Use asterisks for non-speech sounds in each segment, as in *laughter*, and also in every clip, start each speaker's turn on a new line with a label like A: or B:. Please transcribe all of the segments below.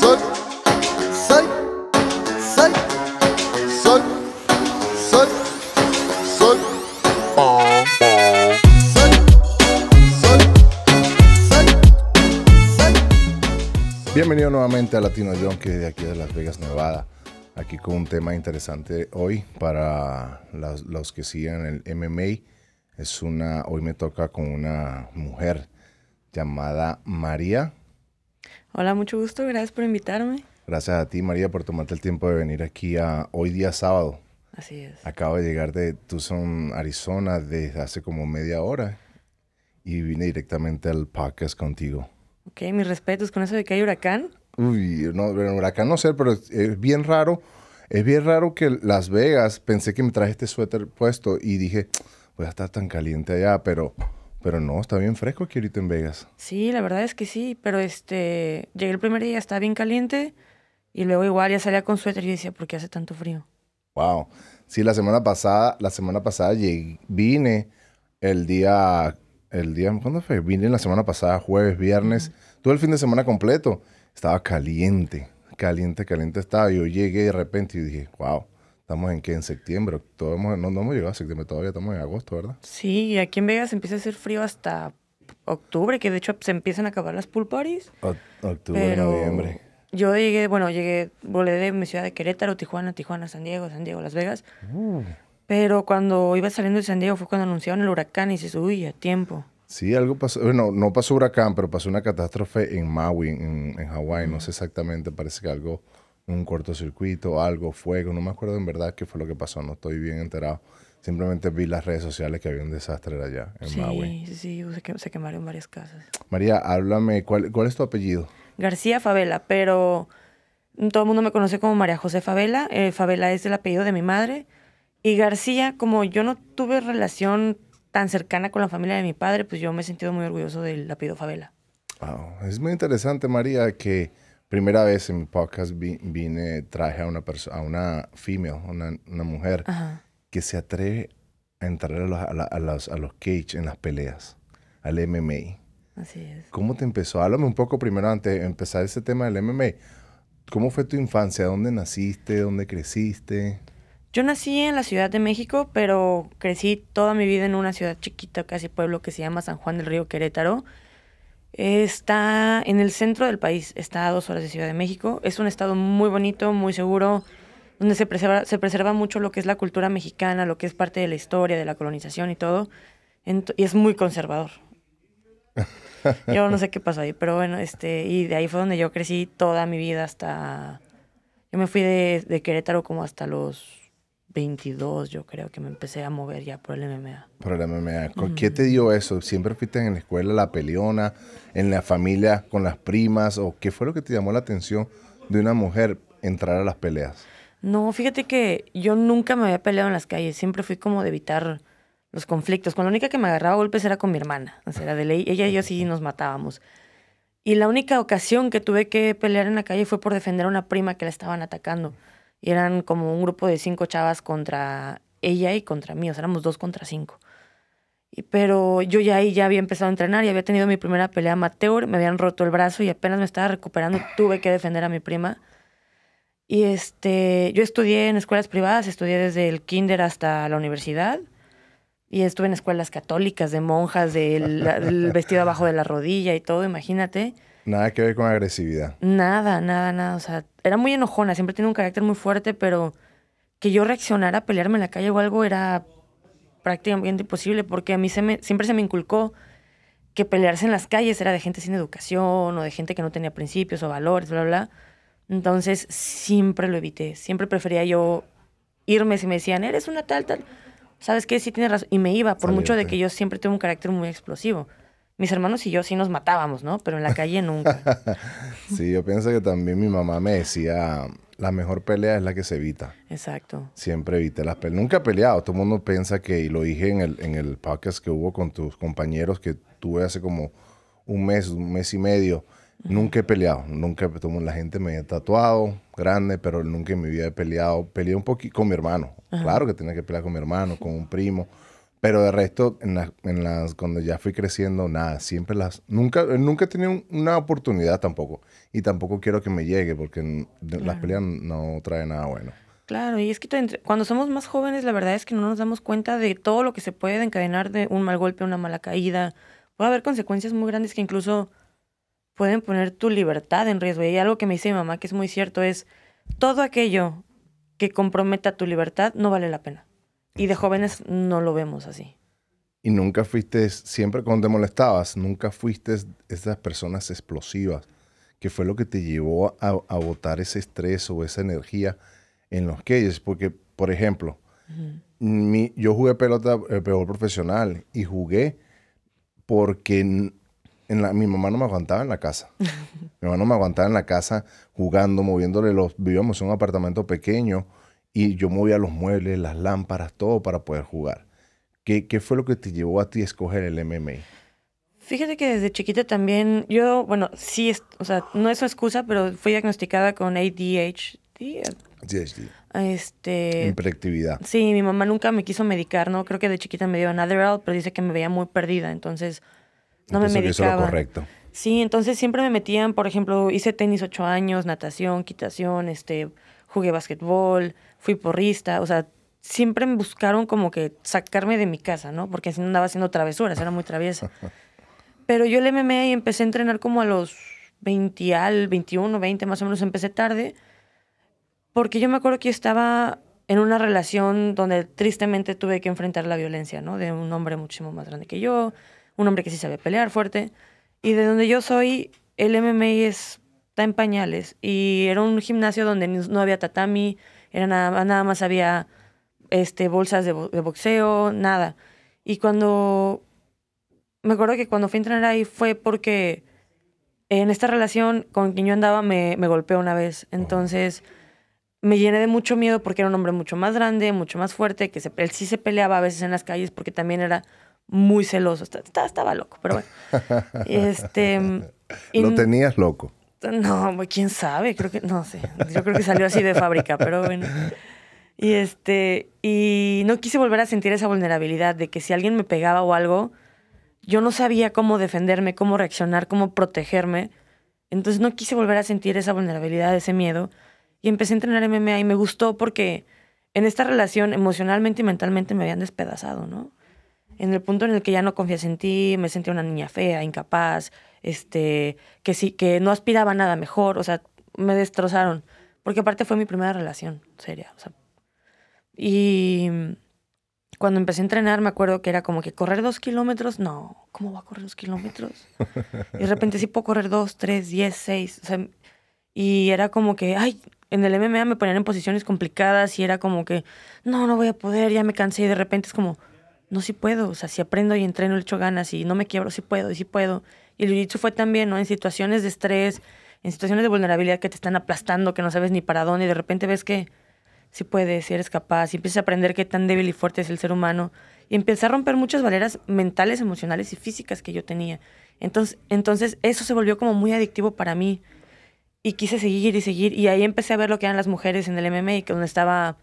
A: sol, sol, sol, sol, sol, sol.
B: Bienvenido nuevamente a Latino John, que de aquí de Las Vegas, Nevada. Aquí con un tema interesante hoy para los, los que siguen el MMA. Es una, hoy me toca con una mujer llamada María
A: Hola, mucho gusto, gracias por invitarme.
B: Gracias a ti, María, por tomarte el tiempo de venir aquí a hoy día sábado. Así es. Acabo de llegar de Tucson, Arizona, desde hace como media hora y vine directamente al podcast contigo.
A: Ok, mis respetos, con eso de que hay huracán.
B: Uy, no, huracán no sé, pero es, es bien raro. Es bien raro que Las Vegas, pensé que me traje este suéter puesto y dije, voy a estar tan caliente allá, pero pero no, está bien fresco aquí ahorita en Vegas.
A: Sí, la verdad es que sí, pero este, llegué el primer día, estaba bien caliente y luego igual ya salía con suéter y decía, ¿por qué hace tanto frío?
B: Wow. Sí, la semana pasada, la semana pasada vine el día, el día, ¿cuándo fue? Vine la semana pasada, jueves, viernes, todo el fin de semana completo. Estaba caliente, caliente, caliente estaba. Yo llegué de repente y dije, wow Estamos en qué? en septiembre, no, hemos llegado a septiembre, todavía estamos en agosto, ¿verdad?
A: Sí, aquí en Vegas empieza a hacer frío hasta octubre, que de hecho se empiezan a acabar las pool parties.
B: octubre, noviembre.
A: Yo llegué, bueno, llegué, volé de mi ciudad de Querétaro, Tijuana, Tijuana, San Diego, San Diego, Las Vegas. Uh. Pero cuando iba saliendo de San Diego fue cuando anunciaron el huracán y se subía a tiempo.
B: Sí, algo pasó. Bueno, no pasó huracán, pero pasó una catástrofe en Maui, en, en Hawái. No sé exactamente, parece que algo un cortocircuito, algo, fuego, no me acuerdo en verdad qué fue lo que pasó, no estoy bien enterado. Simplemente vi las redes sociales que había un desastre allá en Maui.
A: Sí, sí, se quemaron varias casas.
B: María, háblame, ¿cuál, es tu apellido?
A: García Favela, pero todo el mundo me conoce como María José Favela. Eh, Favela es el apellido de mi madre. Y García, como yo no tuve relación tan cercana con la familia de mi padre, pues yo me he sentido muy orgulloso del apellido Favela.
B: Es muy interesante, María, que primera vez en mi podcast vine, traje a una persona, a una female, una, mujer que se atreve a entrar a los, a los cage en las peleas, al MMA. Así es. ¿Cómo te empezó? Háblame un poco primero antes de empezar ese tema del MMA. ¿Cómo fue tu infancia? ¿Dónde naciste? ¿Dónde creciste?
A: Yo nací en la Ciudad de México, pero crecí toda mi vida en una ciudad chiquita, casi pueblo, que se llama San Juan del Río Querétaro. Está en el centro del país, está a dos horas de Ciudad de México. Es un estado muy bonito, muy seguro, donde se preserva, se preserva mucho lo que es la cultura mexicana, lo que es parte de la historia, de la colonización y todo. y es muy conservador.
B: *laughs* Yo
A: no sé qué pasó ahí, pero bueno, este, y de ahí fue donde yo crecí toda mi vida hasta... Yo me fui de Querétaro como hasta los 22, yo creo que me empecé a mover ya por el MMA.
B: Por el MMA. ¿Qué te dio eso? ¿Siempre fuiste en la escuela la peleona, en la familia con las primas? ¿O qué fue lo que te llamó la atención de una mujer entrar a las peleas?
A: No, fíjate que yo nunca me había peleado en las calles. Siempre fui como de evitar los conflictos. Con la única que me agarraba golpes era con mi hermana. O sea, era de ley. Ella y yo sí nos matábamos. Y la única ocasión que tuve que pelear en la calle fue por defender a una prima que la estaban atacando. Y eran como un grupo de cinco chavas contra ella y contra mí, o sea, éramos dos contra cinco. pero yo ya ahí ya había empezado a entrenar y había tenido mi primera pelea amateur, me habían roto el brazo y apenas me estaba recuperando, tuve que defender a mi prima. Y este, yo estudié en escuelas privadas, estudié desde el kinder hasta la universidad. Y estuve en escuelas católicas de monjas, del, vestido abajo de la rodilla y todo, imagínate.
B: Nada que ver con agresividad.
A: Nada, nada, nada. O sea, era muy enojona, siempre tiene un carácter muy fuerte, pero que yo reaccionara a pelearme en la calle o algo era prácticamente imposible porque a mí se me, siempre se me inculcó que pelearse en las calles era de gente sin educación o de gente que no tenía principios o valores, bla, bla. Entonces siempre lo evité, siempre prefería yo irme si me decían, eres una tal, tal. ¿Sabes qué? Sí tienes razón. Y me iba, por mucho de que yo siempre tengo un carácter muy explosivo mis hermanos y yo sí nos matábamos, ¿no? Pero en la calle nunca.
B: *laughs* sí, yo pienso que también mi mamá me decía, la mejor pelea es la que se evita. Exacto. Siempre evite las peleas. Nunca he peleado. Todo el mundo piensa que, y lo dije en el, podcast que hubo con tus compañeros que tuve hace como un mes, un mes y medio. Nunca he peleado, nunca tomo, la gente me ha tatuado, grande, pero nunca en mi vida he peleado. Peleé un poquito con mi hermano. Claro que tenía que pelear con mi hermano, con un primo, pero de resto, en, en las, cuando ya fui creciendo, nada, siempre las... Nunca, nunca he tenido una oportunidad tampoco. Y tampoco quiero que me llegue porque las peleas no traen nada bueno.
A: Claro, y es que cuando somos más jóvenes, la verdad es que no nos damos cuenta de todo lo que se puede encadenar de un mal golpe, una mala caída. Puede haber consecuencias muy grandes que incluso pueden poner tu libertad en riesgo. Y algo que me dice mi mamá que es muy cierto es, todo aquello que comprometa tu libertad no vale la pena. Y de jóvenes no lo vemos así.
B: Y nunca fuiste, siempre cuando te molestabas, nunca fuiste esas personas explosivas, que fue lo que te llevó a, a botar ese estrés o esa energía en los queyes. Porque, por ejemplo, yo jugué pelota, el eh, peor profesional, y jugué porque en mi mamá no me aguantaba en la casa. *laughs* mi mamá no me aguantaba en la casa jugando, moviéndole los. Vivíamos en un apartamento pequeño y yo movía los muebles, las lámparas, todo para poder jugar. ¿Qué, fue lo que te llevó a ti a escoger el MMA?
A: Fíjate que desde chiquita también, yo, bueno, sí, o sea, no es una excusa, pero fui diagnosticada con ADHD. ADHD. Este, Imperactividad. Sí, mi mamá nunca me quiso medicar, ¿no? Creo que de chiquita me dio another out, pero dice que me veía muy perdida, entonces no me medicaba. eso lo correcto. Sí, entonces siempre me metían, por ejemplo, hice tenis ocho años, natación, quitación, este, jugué básquetbol fui porrista, o sea, siempre me buscaron como que sacarme de mi casa, ¿no? Porque así andaba haciendo travesuras, era muy traviesa. *laughs* Pero yo el MMA y empecé a entrenar como a los 20 al 21, 20 más o menos, empecé tarde. Porque yo me acuerdo que estaba en una relación donde tristemente tuve que enfrentar la violencia, ¿no? De un hombre muchísimo más grande que yo, un hombre que sí sabe pelear fuerte. Y de donde yo soy, el MMA está en pañales. Y era un gimnasio donde no había tatami, era nada, nada más había este, bolsas de, boxeo, nada. Y cuando... Me acuerdo que cuando fui a entrenar ahí fue porque en esta relación con quien yo andaba me, golpeó una vez. Entonces me llené de mucho miedo porque era un hombre mucho más grande, mucho más fuerte, que se, él sí se peleaba a veces en las calles porque también era muy celoso. Estaba, loco, pero
B: bueno. *laughs* Este, Lo tenías loco.
A: No, pues, quién sabe, creo que, no sé, yo creo que salió así de fábrica, pero bueno. Y este, y no quise volver a sentir esa vulnerabilidad de que si alguien me pegaba o algo, yo no sabía cómo defenderme, cómo reaccionar, cómo protegerme. Entonces no quise volver a sentir esa vulnerabilidad, ese miedo. Y empecé a entrenar MMA y me gustó porque en esta relación emocionalmente y mentalmente me habían despedazado, ¿no? En el punto en el que ya no confías en ti, me sentí una niña fea, incapaz, este, que sí, que no aspiraba a nada mejor, o sea, me destrozaron, porque aparte fue mi primera relación seria, o sea, y cuando empecé a entrenar me acuerdo que era como que correr dos kilómetros, no, ¿cómo va a correr dos kilómetros? Y de repente sí puedo correr dos, tres, diez, seis, o sea, y era como que, ay, en el MMA me ponían en posiciones complicadas y era como que, no, no voy a poder, ya me cansé y de repente es como, no, sí puedo, o sea, si aprendo y entreno, le echo ganas y no me quiebro, sí puedo, sí puedo. Y lo jiu fue también, ¿no? En situaciones de estrés, en situaciones de vulnerabilidad que te están aplastando, que no sabes ni para dónde, y de repente ves que sí puedes, si eres capaz, y empiezas a aprender qué tan débil y fuerte es el ser humano, y empiezas a romper muchas barreras mentales, emocionales y físicas que yo tenía. Entonces, entonces eso se volvió como muy adictivo para mí, y quise seguir y seguir, y ahí empecé a ver lo que eran las mujeres en el MMA, donde estaba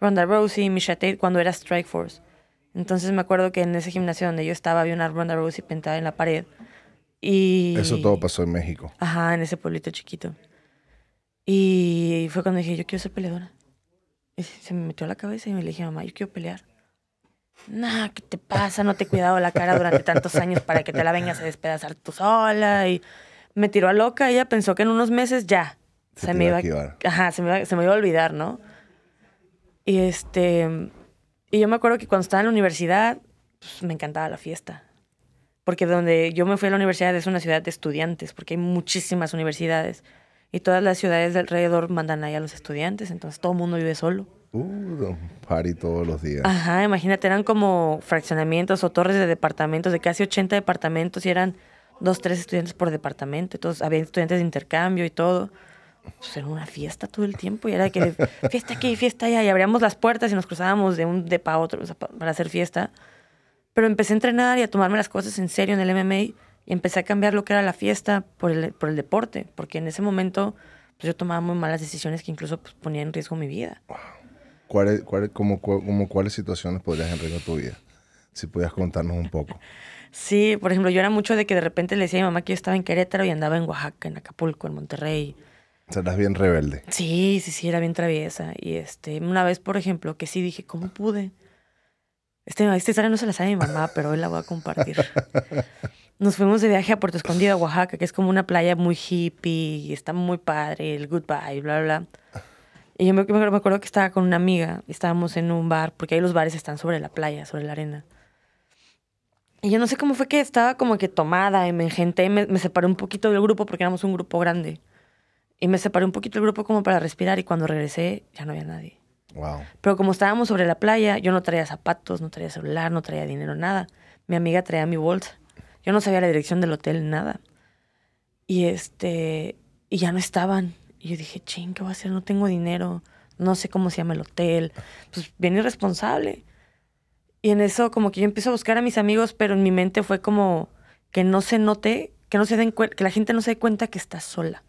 A: Ronda Rousey y Misha Tate cuando era strike force Entonces me acuerdo que en ese gimnasio donde yo estaba había una Ronda Rousey pintada en la pared eso todo pasó en México. Ajá, en ese pueblito chiquito. Y fue cuando dije, yo quiero ser peleadora. Y se me metió a la cabeza y me dije, mamá, yo quiero pelear. Nah, ¿qué te pasa? No te he cuidado la cara durante tantos años para que te la vengas a despedazar tú sola. Y me tiró a loca. Ella pensó que en unos meses ya se, me iba a... Ajá, se me iba, se me iba a olvidar, ¿no? Y este... Y yo me acuerdo que cuando estaba en la universidad, pues, me encantaba la fiesta porque donde yo me fui a la universidad es una ciudad de estudiantes, porque hay muchísimas universidades y todas las ciudades de alrededor mandan ahí a los estudiantes, entonces todo el mundo vive solo.
B: Uh, party todos los días. Ajá,
A: imagínate, eran como fraccionamientos o torres de departamentos, de casi 80 departamentos y eran dos, tres estudiantes por departamento, entonces había estudiantes de intercambio y todo. Pues era una fiesta todo el tiempo y era que *laughs* fiesta aquí, fiesta allá, y abríamos las puertas y nos cruzábamos de un depa a otro para hacer fiesta. Pero empecé a entrenar y a tomarme las cosas en serio en el MMA y empecé a cambiar lo que era la fiesta por el, por el deporte, porque en ese momento pues, yo tomaba muy malas decisiones que incluso pues, ponían en riesgo mi vida.
B: ¿Cuáles, como, como, cuáles situaciones podrías en riesgo tu vida? Si pudieras contarnos un poco. *laughs* Sí,
A: por ejemplo, yo era mucho de que de repente le decía a mi mamá que yo estaba en Querétaro y andaba en Oaxaca, en Acapulco, en Monterrey.
B: O bien rebelde.
A: Sí, sí, sí, era bien traviesa. Y este, una vez, por ejemplo, que sí dije, ¿cómo pude? Este, esta historia no se la sabe mi mamá, pero hoy la voy a compartir. *laughs* Nos fuimos de viaje a Puerto Escondido, a Oaxaca, que es como una playa muy hippie, está muy padre, el goodbye, bla, bla, bla. Y yo me, acuerdo que estaba con una amiga, y estábamos en un bar, porque ahí los bares están sobre la playa, sobre la arena. Y yo no sé cómo fue que estaba como que tomada y me engenté, me separé un poquito del grupo porque éramos un grupo grande. Y me separé un poquito del grupo como para respirar y cuando regresé ya no había nadie. Pero como estábamos sobre la playa, yo no traía zapatos, no traía celular, no traía dinero, nada. Mi amiga traía mi bolsa. Yo no sabía la dirección del hotel, nada. Y este, y ya no estaban. Y yo dije, ching, ¿qué voy a hacer? No tengo dinero, no sé cómo se llama el hotel. Pues bien irresponsable. Y en eso como que yo empiezo a buscar a mis amigos, pero en mi mente fue como que no se note, que no se den que la gente no se dé cuenta que está sola.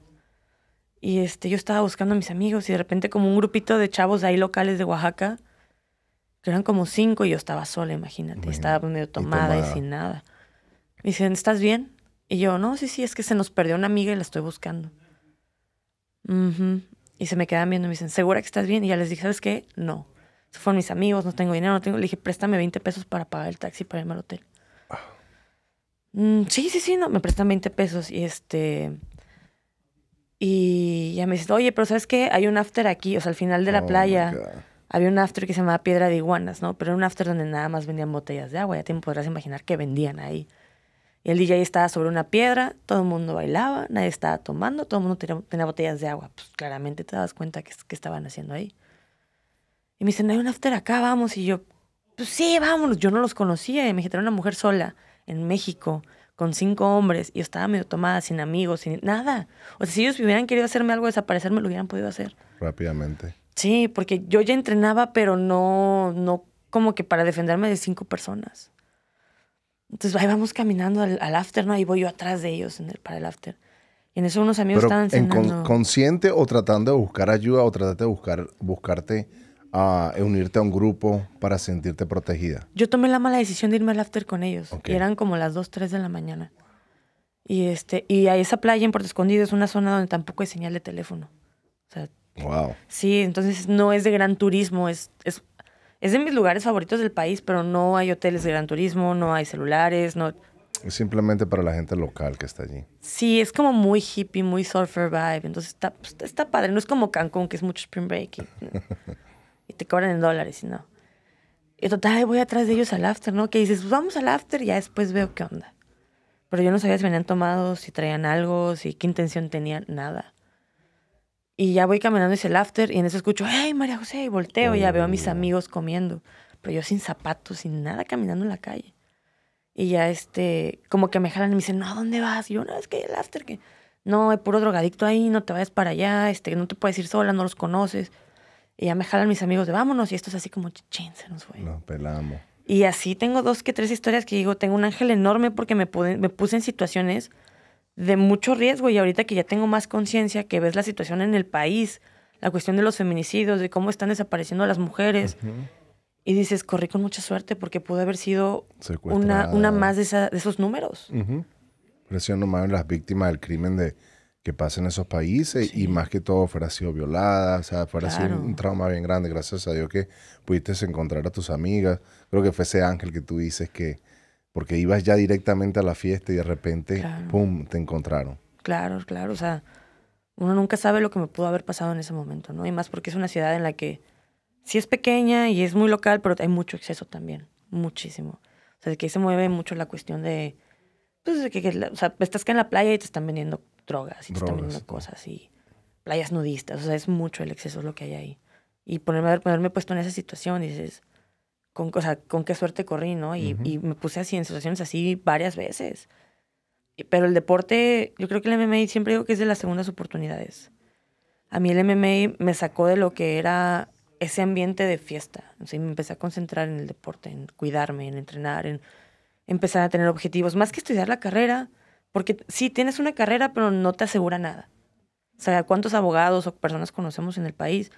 A: Y este, yo estaba buscando a mis amigos y de repente como un grupito de chavos ahí locales de Oaxaca, que eran como cinco y yo estaba sola, imagínate. estaba medio tomada y, sin nada. Me dicen, ¿estás bien? Y yo, no, sí, sí, es que se nos perdió una amiga y la estoy buscando. Y se me quedan viendo y me dicen, ¿segura que estás bien? Y ya les dije, ¿sabes qué? No. fueron mis amigos, no tengo dinero, no tengo. Le dije, préstame 20 pesos para pagar el taxi para irme al hotel. Ah. Mm, sí, sí, sí, no, me prestan 20 pesos y este y ya me dice, oye, pero ¿sabes qué? Hay un after aquí, o sea, al final de la oh, playa. Había un after que se llamaba Piedra de Iguanas, ¿no? Pero era un after donde nada más vendían botellas de agua. Ya te podrás imaginar que vendían ahí. Y el DJ estaba sobre una piedra, todo el mundo bailaba, nadie estaba tomando, todo el mundo tenía, botellas de agua. Pues claramente te das cuenta que, estaban haciendo ahí. Y me dicen, hay un after acá, vamos. Y yo, pues sí, vámonos. Yo no los conocía. Y me dijeron, una mujer sola en México con cinco hombres y estaba medio tomada, sin amigos, sin nada. O sea, si ellos hubieran querido hacerme algo desaparecer, me lo hubieran podido hacer.
B: Rápidamente.
A: Sí, porque yo ya entrenaba, pero no, no como que para defenderme de cinco personas. Entonces ahí vamos caminando al, after, ¿no? Ahí voy yo atrás de ellos en el, para el after. Y en eso unos amigos estaban en ¿Consciente
B: o tratando de buscar ayuda o tratando de buscar, buscarte a unirte a un grupo para sentirte protegida?
A: Yo tomé la mala decisión de irme al after con ellos. eran como las 2, 3 de la mañana. Y, este, y a esa playa en Puerto Escondido es una zona donde tampoco hay señal de teléfono. wow. Sí, entonces no es de gran turismo. Es, es, de mis lugares favoritos del país, pero no hay hoteles de gran turismo, no hay celulares, no...
B: Es simplemente para la gente local que está allí.
A: Sí, es como muy hippie, muy surfer vibe. Entonces está, pues, está padre. No es como Cancún, que es mucho spring break. Y, te cobran en dólares y no. Y total, voy atrás de ellos al after, ¿no? Que dices, pues vamos al after y ya después veo qué onda. Pero yo no sabía si venían tomados, si traían algo, si qué intención tenían, nada. Y ya voy caminando hacia el after y en eso escucho, ¡Hey, María José! Y volteo, y ya veo a mis oh. amigos comiendo. Pero yo sin zapatos, sin nada, caminando en la calle. Y ya este, como que me jalan y me dicen, no, ¿a ¿dónde vas? Y yo, no, es que el after, que no, es puro drogadicto ahí, no te vayas para allá, este, no te puedes ir sola, no los conoces. Y ya me jalan mis amigos de vámonos. Y esto es así como,
B: chin, se nos fue. No, pelamos. Pues
A: y así tengo dos que tres historias que digo, tengo un ángel enorme porque me, me puse en situaciones de mucho riesgo. Y ahorita que ya tengo más conciencia, que ves la situación en el país, la cuestión de los feminicidios, de cómo están desapareciendo las mujeres. Y dices, corrí con mucha suerte porque pudo haber sido
B: una, una más
A: de, esa, esos números.
B: Presión las víctimas del crimen de, que pasa en esos países y más que todo fuera sido violada, o sea, fuera sido un trauma bien grande, gracias a Dios que pudiste encontrar a tus amigas. Creo que fue ese ángel que tú dices que, porque ibas ya directamente a la fiesta y de repente, ¡pum!, te encontraron.
A: Claro, claro, o sea, uno nunca sabe lo que me pudo haber pasado en ese momento, ¿no? Y más porque es una ciudad en la que sí es pequeña y es muy local, pero hay mucho exceso también, muchísimo. O sea, de que se mueve mucho la cuestión de, pues, que, o sea, estás acá en la playa y te están vendiendo drogas y también también cosas y playas nudistas. O sea, es mucho el exceso lo que hay ahí. Y ponerme, ponerme puesto en esa situación, dices, con, o sea, con qué suerte corrí, ¿no? Y, y me puse así en situaciones así varias veces. pero el deporte, yo creo que el MMA siempre digo que es de las segundas oportunidades. A mí el MMA me sacó de lo que era ese ambiente de fiesta. me empecé a concentrar en el deporte, en cuidarme, en entrenar, en empezar a tener objetivos. Más que estudiar la carrera, porque sí, tienes una carrera, pero no te asegura nada. O sea, ¿cuántos abogados o personas conocemos en el país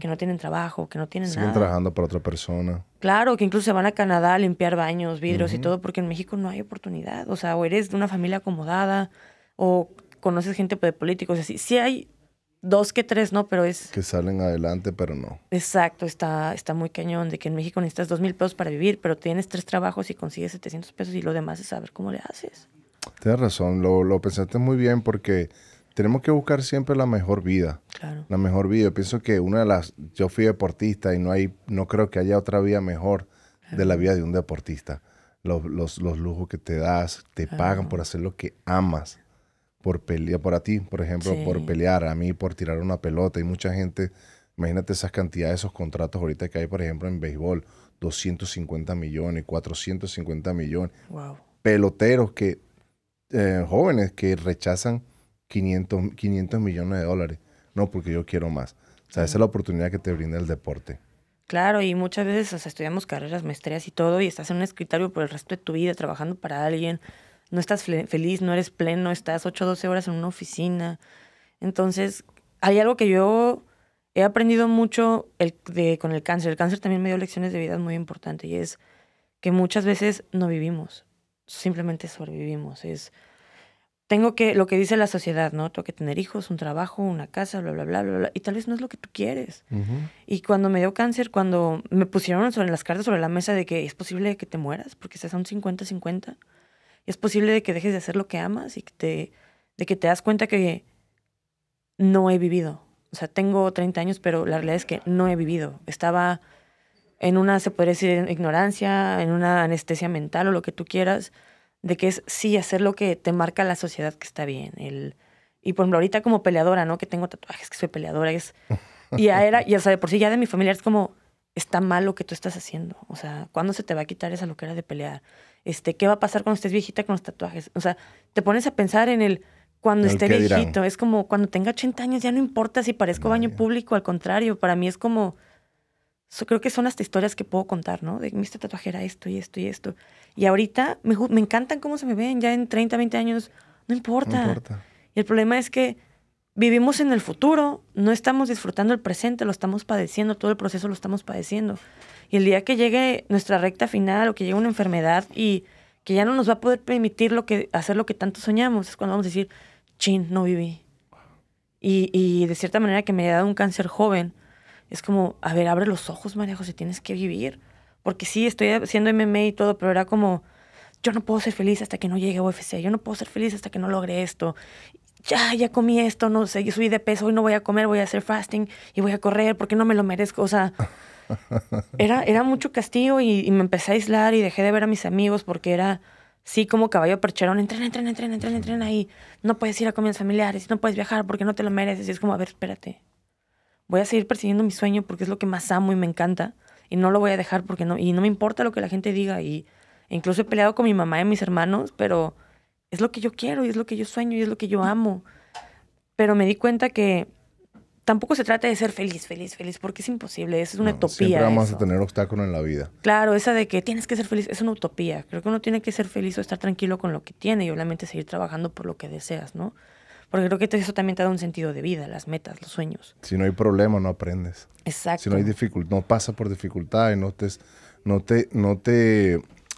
A: que no tienen trabajo, que no tienen nada? Siguen
B: trabajando para otra persona.
A: Claro, que incluso se van a Canadá a limpiar baños, vidrios y todo, porque en México no hay oportunidad. O sea, o eres de una familia acomodada, o conoces gente pues, de políticos. O sea, sí, hay
B: dos que tres, ¿no? Pero es... Que salen adelante, pero no.
A: Exacto, está, está muy cañón de que en México necesitas dos mil pesos para vivir, pero tienes tres trabajos y consigues 700 pesos y lo demás es saber cómo le haces.
B: Tienes razón, lo, pensaste muy bien porque tenemos que buscar siempre la mejor vida. La mejor vida. Yo pienso que una de las. Yo fui deportista y no hay, no creo que haya otra vida mejor de la vida de un deportista. Los, lujos que te das, te pagan por hacer lo que amas. Por pelear, por a ti, por ejemplo, por pelear, a mí, por tirar una pelota. Y mucha gente, imagínate esas cantidades, esos contratos ahorita que hay, por ejemplo, en béisbol, 250 millones, 450 millones. Peloteros que eh, jóvenes que rechazan 500, millones de dólares. No, porque yo quiero más. O sea, esa es la oportunidad que te brinda el deporte.
A: Claro, y muchas veces estudiamos carreras, maestrías y todo, y estás en un escritorio por el resto de tu vida trabajando para alguien. No estás feliz, no eres pleno, estás 8 o 12 horas en una oficina. Entonces, hay algo que yo he aprendido mucho el, de, con el cáncer. El cáncer también me dio lecciones de vida muy importantes y es que muchas veces no vivimos simplemente sobrevivimos. Es, tengo que, lo que dice la sociedad, ¿no? Tengo que tener hijos, un trabajo, una casa, bla, bla, bla, bla, bla. Y tal vez no es lo que tú quieres. Y cuando me dio cáncer, cuando me pusieron sobre las cartas sobre la mesa de que es posible que te mueras, porque estás a un 50-50, es posible de que dejes de hacer lo que amas y que te, de que te das cuenta que no he vivido. O sea, tengo 30 años, pero la realidad es que no he vivido. Estaba en una, se puede decir, ignorancia, en una anestesia mental o lo que tú quieras, de que es sí hacer lo que te marca la sociedad que está bien. El, y por ejemplo, ahorita como peleadora, ¿no? Que tengo tatuajes, que soy peleadora, es... Y ya era, ya o por sí ya de mi familia es como, está mal lo que tú estás haciendo. O sea, ¿cuándo se te va a quitar esa era de pelear? Este, ¿Qué va a pasar cuando estés viejita con los tatuajes? O sea, te pones a pensar en el cuando esté viejito. Es como cuando tenga 80 años ya no importa si parezco baño público, al contrario, para mí es como creo que son hasta historias que puedo contar, ¿no? De me tatuaje tatuajera esto y esto y esto. Y ahorita me, encantan cómo se me ven, ya en 30, 20 años, no importa. Y el problema es que vivimos en el futuro, no estamos disfrutando el presente, lo estamos padeciendo, todo el proceso lo estamos padeciendo. Y el día que llegue nuestra recta final o que llegue una enfermedad y que ya no nos va a poder permitir lo que, hacer lo que tanto soñamos, es cuando vamos a decir, chin, no viví. Y, y de cierta manera que me haya dado un cáncer joven, es como, a ver, abre los ojos, María José, tienes que vivir. Porque sí, estoy haciendo MMA y todo, pero era como, yo no puedo ser feliz hasta que no llegue a UFC, yo no puedo ser feliz hasta que no logre esto. Ya, ya comí esto, no sé, yo subí de peso, hoy no voy a comer, voy a hacer fasting y voy a correr porque no me lo merezco. O sea, *laughs* era, era mucho castigo y, me empecé a aislar y dejé de ver a mis amigos porque era, sí, como caballo percherón, Entren, entren, entren, entren ahí. ahí. no puedes ir a comidas familiares, no puedes viajar porque no te lo mereces. Y es como, a ver, espérate, voy a seguir persiguiendo mi sueño porque es lo que más amo y me encanta y no lo voy a dejar porque no y no me importa lo que la gente diga y incluso he peleado con mi mamá y mis hermanos, pero es lo que yo quiero y es lo que yo sueño y es lo que yo amo. Pero me di cuenta que tampoco se trata de ser feliz, feliz, feliz, porque es imposible, es una utopía. Siempre vamos a
B: tener obstáculos en la vida.
A: Claro, esa de que tienes que ser feliz es una utopía. Creo que uno tiene que ser feliz o estar tranquilo con lo que tiene y obviamente seguir trabajando por lo que deseas, ¿no? Porque creo que eso también te da un sentido de vida, las metas, los sueños.
B: Si no hay problema, no aprendes. Exacto. Si no hay dificultad, no pasas por dificultades, no te, no te,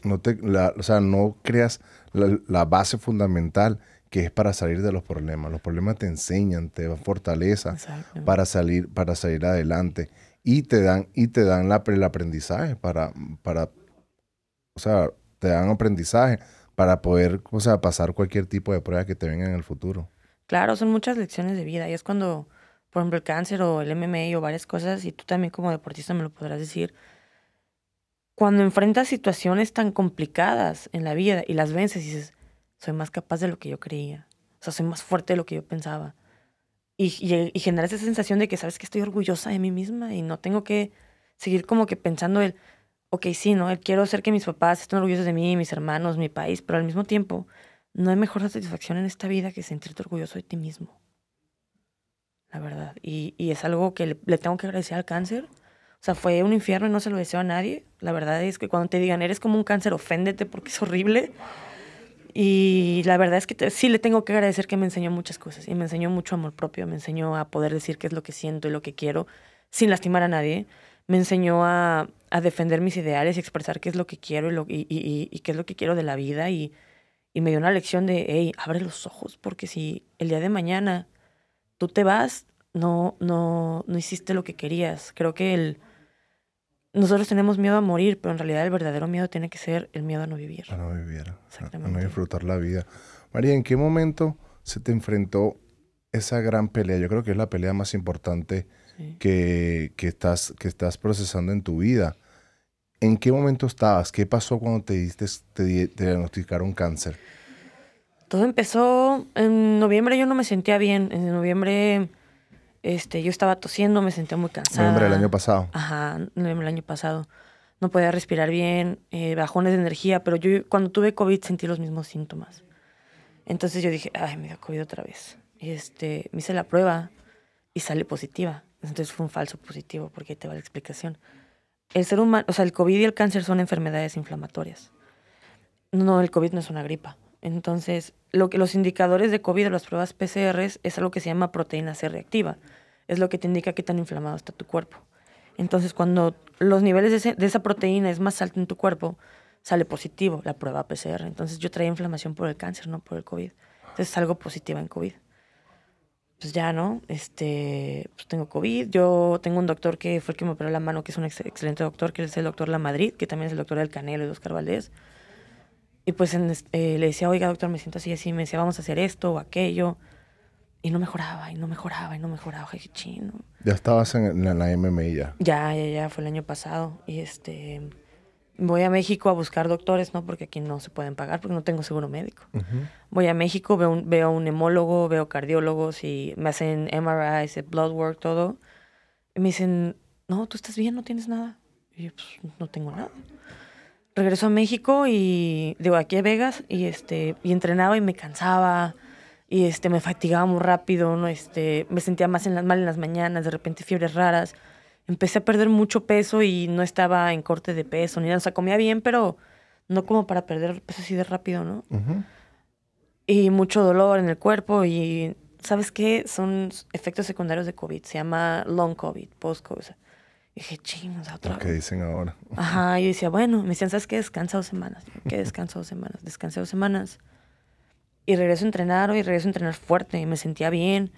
B: no te, la, sea, no creas la, base fundamental que es para salir de los problemas. Los problemas te enseñan, te dan fortaleza para salir, para salir adelante y te dan, y te dan el aprendizaje para, para, o sea, te dan aprendizaje para poder, o sea, pasar cualquier tipo de prueba que te venga en el futuro.
A: Claro, son muchas lecciones de vida y es cuando, por ejemplo, el cáncer o el MMA o varias cosas, y tú también como deportista me lo podrás decir, cuando enfrentas situaciones tan complicadas en la vida y las vences, y dices, soy más capaz de lo que yo creía, o sea, soy más fuerte de lo que yo pensaba. Y, y, esa sensación de que sabes que estoy orgullosa de mí misma y no tengo que seguir como que pensando el, ok, sí, ¿no? Quiero hacer que mis papás estén orgullosos de mí, mis hermanos, mi país, pero al mismo tiempo no hay mejor satisfacción en esta vida que sentirte orgulloso de ti mismo. La verdad. Y, es algo que le, tengo que agradecer al cáncer. O sea, fue un infierno y no se lo deseo a nadie. La verdad es que cuando te digan, eres como un cáncer, oféndete porque es horrible. Y la verdad es que sí le tengo que agradecer que me enseñó muchas cosas. Y me enseñó mucho amor propio. Me enseñó a poder decir qué es lo que siento y lo que quiero sin lastimar a nadie. Me enseñó a, defender mis ideales y expresar qué es lo que quiero y, lo, y qué es lo que quiero de la vida. Y, y me dio una lección de, hey, abre los ojos, porque si el día de mañana tú te vas, no, no, no hiciste lo que querías. Creo que el... Nosotros tenemos miedo a morir, pero en realidad el verdadero miedo tiene que ser el miedo a no vivir. A
B: no vivir, A, no disfrutar la vida. María, ¿en qué momento se te enfrentó esa gran pelea? Yo creo que es la pelea más importante que, estás, que estás procesando en tu vida. ¿En qué momento estabas? ¿Qué pasó cuando te, diste, te, diagnosticaron cáncer?
A: Todo empezó en noviembre, yo no me sentía bien. En noviembre este, yo estaba tosiendo, me sentía muy cansada. Noviembre del año pasado. Ajá, noviembre del año pasado. No podía respirar bien, eh, bajones de energía, pero yo cuando tuve COVID sentí los mismos síntomas. Entonces yo dije, ay, me dio COVID otra vez. Y este, me hice la prueba y sale positiva. Entonces fue un falso positivo, porque ahí te va la explicación el ser humano, o sea, el COVID y el cáncer son enfermedades inflamatorias. No, el COVID no es una gripa. Entonces, lo que, los indicadores de COVID, las pruebas PCR, es algo que se llama proteína C reactiva. Es lo que te indica qué tan inflamado está tu cuerpo. Entonces, cuando los niveles de, de esa proteína es más alto en tu cuerpo, sale positivo la prueba PCR. Entonces, yo traía inflamación por el cáncer, no por el COVID. Entonces, algo positivo en COVID pues ya, ¿no? Este, pues tengo COVID. Yo tengo un doctor que fue el que me operó la mano, que es un excelente doctor, que es el doctor La Madrid, que también es el doctor del Canelo y de Oscar Valdés. Y pues este, eh, le decía, oiga, doctor, me siento así, así. Me decía, vamos a hacer esto o aquello. Y no mejoraba, y no mejoraba, y no mejoraba. Oye, chino.
B: Ya estabas en la, en ya.
A: Ya, ya, ya. Fue el año pasado. Y este voy a México a buscar doctores, ¿no? Porque aquí no se pueden pagar, porque no tengo seguro médico. Voy a México, veo un, veo un hemólogo, veo cardiólogos y me hacen MRI, blood work, todo. Y me dicen, no, tú estás bien, no tienes nada. Y yo, pues, no tengo nada. Regreso a México y, digo, aquí a Vegas y, este, y entrenaba y me cansaba y, este, me fatigaba muy rápido, ¿no? Este, me sentía más mal en las mañanas, de repente fiebres raras empecé a perder mucho peso y no estaba en corte de peso ni nada. O sea, comía bien, pero no como para perder peso así de rápido, ¿no? Y mucho dolor en el cuerpo y, ¿sabes qué? Son efectos secundarios de COVID. Se llama long COVID, post-COVID. dije, ching, o otra
B: dicen ahora.
A: Ajá, yo decía, bueno, me decían, ¿sabes qué? Descansa dos semanas. ¿Qué descansa dos semanas? Descansé dos semanas. Y regreso a entrenar, y regreso a entrenar fuerte, y me sentía bien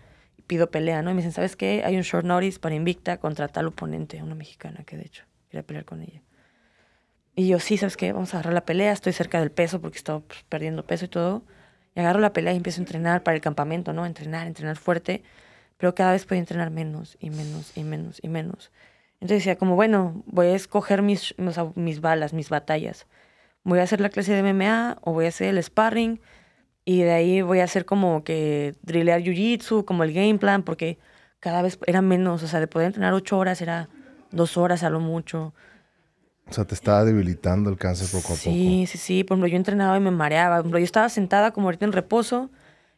A: pido pelea, ¿no? Y me dicen, ¿sabes qué? Hay un short notice para Invicta contra tal oponente, una mexicana que de hecho quería pelear con ella. Y yo, sí, ¿sabes qué? Vamos a agarrar la pelea, estoy cerca del peso porque estaba pues, perdiendo peso y todo. Y agarro la pelea y empiezo a entrenar para el campamento, ¿no? Entrenar, entrenar fuerte, pero cada vez podía entrenar menos y menos y menos y menos. Entonces decía, como bueno, voy a escoger mis, mis balas, mis batallas. Voy a hacer la clase de MMA o voy a hacer el sparring y de ahí voy a hacer como que drillear jiu-jitsu, como el game plan, porque cada vez era menos. O sea, de poder entrenar ocho horas era dos horas a lo mucho.
B: O sea, te estaba debilitando el cáncer poco a poco.
A: Sí, sí, sí. Por ejemplo, yo entrenaba y me mareaba. yo estaba sentada como ahorita en reposo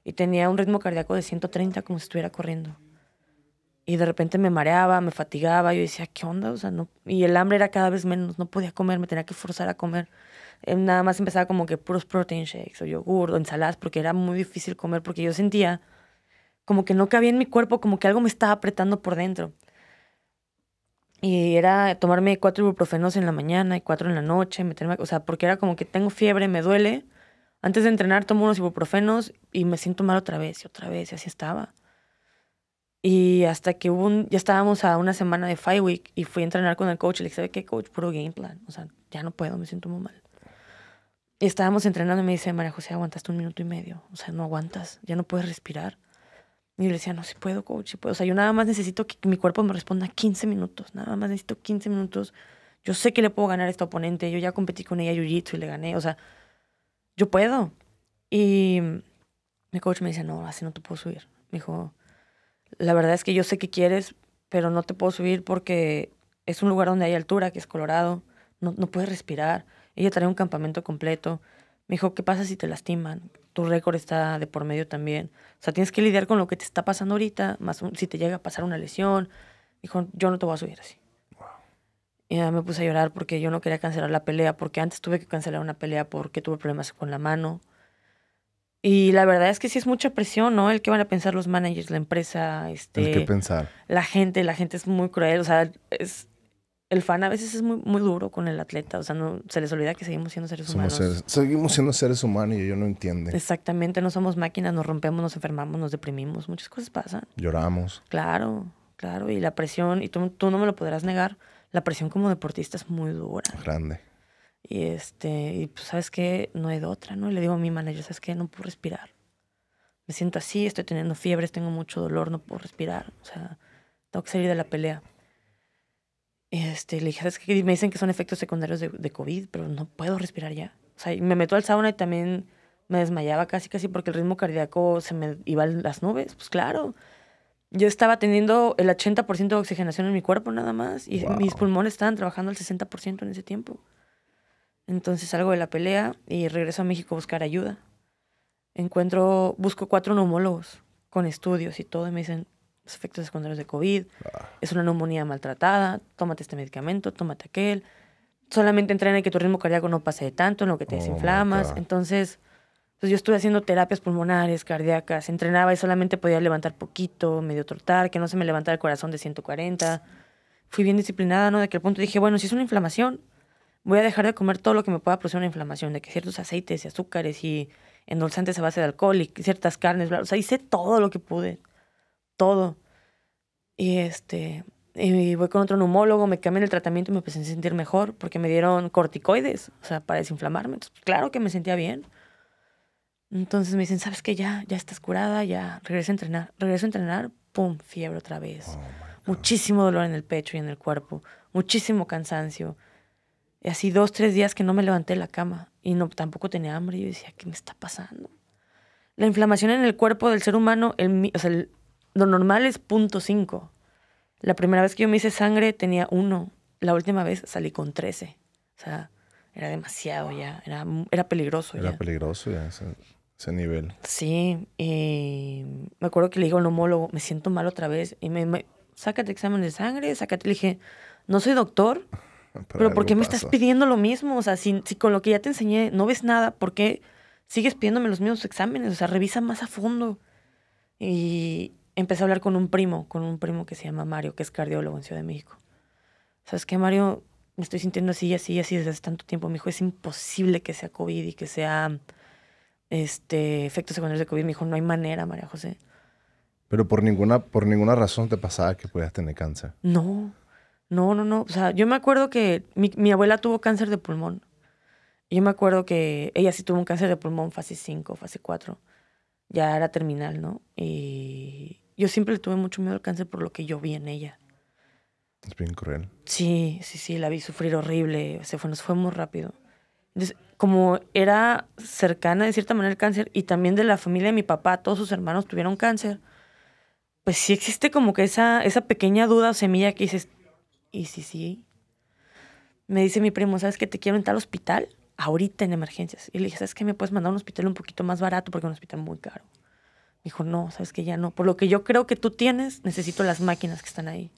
A: y tenía un ritmo cardíaco de 130 como si estuviera corriendo. Y de repente me mareaba, me fatigaba. Yo decía, ¿qué onda? O sea, no... Y el hambre era cada vez menos. No podía comer, me tenía que forzar a comer. Em, nada más empezaba como que puros protein shakes o yogur o ensaladas porque era muy difícil comer porque yo sentía como que no cabía en mi cuerpo, como que algo me estaba apretando por dentro. Y era tomarme cuatro ibuprofenos en la mañana y cuatro en la noche, meterme, o sea, porque era como que tengo fiebre, me duele. Antes de entrenar tomo unos ibuprofenos y me siento mal otra vez y otra vez, y así estaba. Y hasta que hubo un, ya estábamos a una semana de Five Week y fui a entrenar con el coach y le dije, ¿sabe qué, coach? Puro game plan. O sea, ya no puedo, me siento muy mal estábamos entrenando y me dice, María José, aguantaste un minuto y medio. O sea, no aguantas, ya no puedes respirar. Y yo le decía, no, si puedo, coach, sí puedo. O sea, yo nada más necesito que mi cuerpo me responda 15 minutos. Nada más necesito 15 minutos. Yo sé que le puedo ganar a esta oponente. Yo ya competí con ella Jiu-Jitsu y le gané. O sea, yo puedo. Y mi coach me dice, no, así no te puedo subir. Me dijo, la verdad es que yo sé que quieres, pero no te puedo subir porque es un lugar donde hay altura, que es Colorado. No, no puedes respirar. Ella trae un campamento completo. Me dijo, ¿qué pasa si te lastiman? Tu récord está de por medio también. O sea, tienes que lidiar con lo que te está pasando ahorita, más si te llega a pasar una lesión. Dijo, yo no te voy a subir así. Y ya me puse a llorar porque yo no quería cancelar la pelea, porque antes tuve que cancelar una pelea porque tuve problemas con la mano. Y la verdad es que sí es mucha presión, ¿no? El que van a pensar los managers, la empresa, este... El pensar. La gente, la gente es muy cruel, o sea, es, el fan a veces es muy, muy duro con el atleta, o sea, no, se les olvida que seguimos siendo seres humanos.
B: seguimos siendo seres humanos y ellos no entienden.
A: Exactamente, no somos máquinas, nos rompemos, nos enfermamos, nos deprimimos, muchas cosas pasan.
B: Lloramos.
A: Claro, claro, y la presión, y tú, tú no me lo podrás negar, la presión como deportista es muy dura. Grande. Y este, y pues, ¿sabes qué? No hay de otra, ¿no? Y le digo a mi manager, ¿sabes qué? No puedo respirar. Me siento así, estoy teniendo fiebres, tengo mucho dolor, no puedo respirar. O sea, tengo que salir de la pelea. Este, le dije, que me dicen que son efectos secundarios de, COVID, pero no puedo respirar ya. O sea, me meto al sauna y también me desmayaba casi, casi porque el ritmo cardíaco se me iba a las nubes. Pues claro. Yo estaba teniendo el 80% de oxigenación en mi cuerpo nada más y mis pulmones estaban trabajando al 60% en ese tiempo. Entonces salgo de la pelea y regreso a México a buscar ayuda. Encuentro, busco cuatro neumólogos con estudios y todo y me dicen, los efectos secundarios de COVID, ah. es una neumonía maltratada, tómate este medicamento, tómate aquel, solamente entrena que tu ritmo cardíaco no pase de tanto, en lo que te oh desinflamas. Entonces, pues yo estuve haciendo terapias pulmonares, cardíacas, entrenaba y solamente podía levantar poquito, medio trotar, que no se me levantara el corazón de 140. Fui bien disciplinada, ¿no? De que punto dije, bueno, si es una inflamación, voy a dejar de comer todo lo que me pueda producir una inflamación, de que ciertos aceites y azúcares y endulzantes a base de alcohol y ciertas carnes, o sea, hice todo lo que pude todo. Y este, y voy con otro neumólogo, me cambian el tratamiento y me empecé a sentir mejor porque me dieron corticoides, o sea, para desinflamarme. Entonces, pues, claro que me sentía bien. Entonces me dicen, ¿sabes qué? Ya, ya estás curada, ya, regreso a entrenar. Regreso a entrenar, pum, fiebre otra vez. Oh, muchísimo dolor en el pecho y en el cuerpo. Muchísimo cansancio. Y así dos, tres días que no me levanté de la cama y no, tampoco tenía hambre. Y yo decía, ¿qué me está pasando? La inflamación en el cuerpo del ser humano, el, o sea, el, lo normal es punto .5. La primera vez que yo me hice sangre tenía 1. La última vez salí con 13. O sea, era demasiado ya. Era, peligroso era ya. Era
B: peligroso ya ese, nivel.
A: Sí. Y me acuerdo que le digo al homólogo, me siento mal otra vez. Y me, saca sácate examen de sangre, sácate. Le dije, no soy doctor.
B: *laughs* Pero, ¿por qué me estás
A: pidiendo lo mismo? O sea, si, si, con lo que ya te enseñé no ves nada, ¿por qué sigues pidiéndome los mismos exámenes? O sea, revisa más a fondo. Y, empecé a hablar con un primo, con un primo que se llama Mario, que es cardiólogo en Ciudad de México. ¿Sabes qué, Mario? Me estoy sintiendo así, así, así desde hace tanto tiempo. Me dijo, es imposible que sea COVID y que sea este, efectos secundarios de COVID. Me dijo, no hay manera, María José.
B: Pero por ninguna, por ninguna razón te pasaba que podías tener cáncer.
A: No, no, no, no. O sea, yo me acuerdo que mi, mi abuela tuvo cáncer de pulmón. Yo me acuerdo que ella sí tuvo un cáncer de pulmón fase 5, fase 4. Ya era terminal, ¿no? Y, yo siempre le tuve mucho miedo al cáncer por lo que yo vi en ella.
B: Es bien cruel.
A: Sí, sí, sí, la vi sufrir horrible, se fue, nos fue muy rápido. Entonces, como era cercana de cierta manera el cáncer y también de la familia de mi papá, todos sus hermanos tuvieron cáncer, pues sí existe como que esa, esa pequeña duda o semilla que dices, ¿y sí, sí? Me dice mi primo, ¿sabes que te quiero entrar al hospital? Ahorita en emergencias. Y le dije, ¿sabes qué? Me puedes mandar a un hospital un poquito más barato porque un hospital muy caro. Dijo, no, sabes que ya no. Por lo que yo creo que tú tienes, necesito las máquinas que están ahí.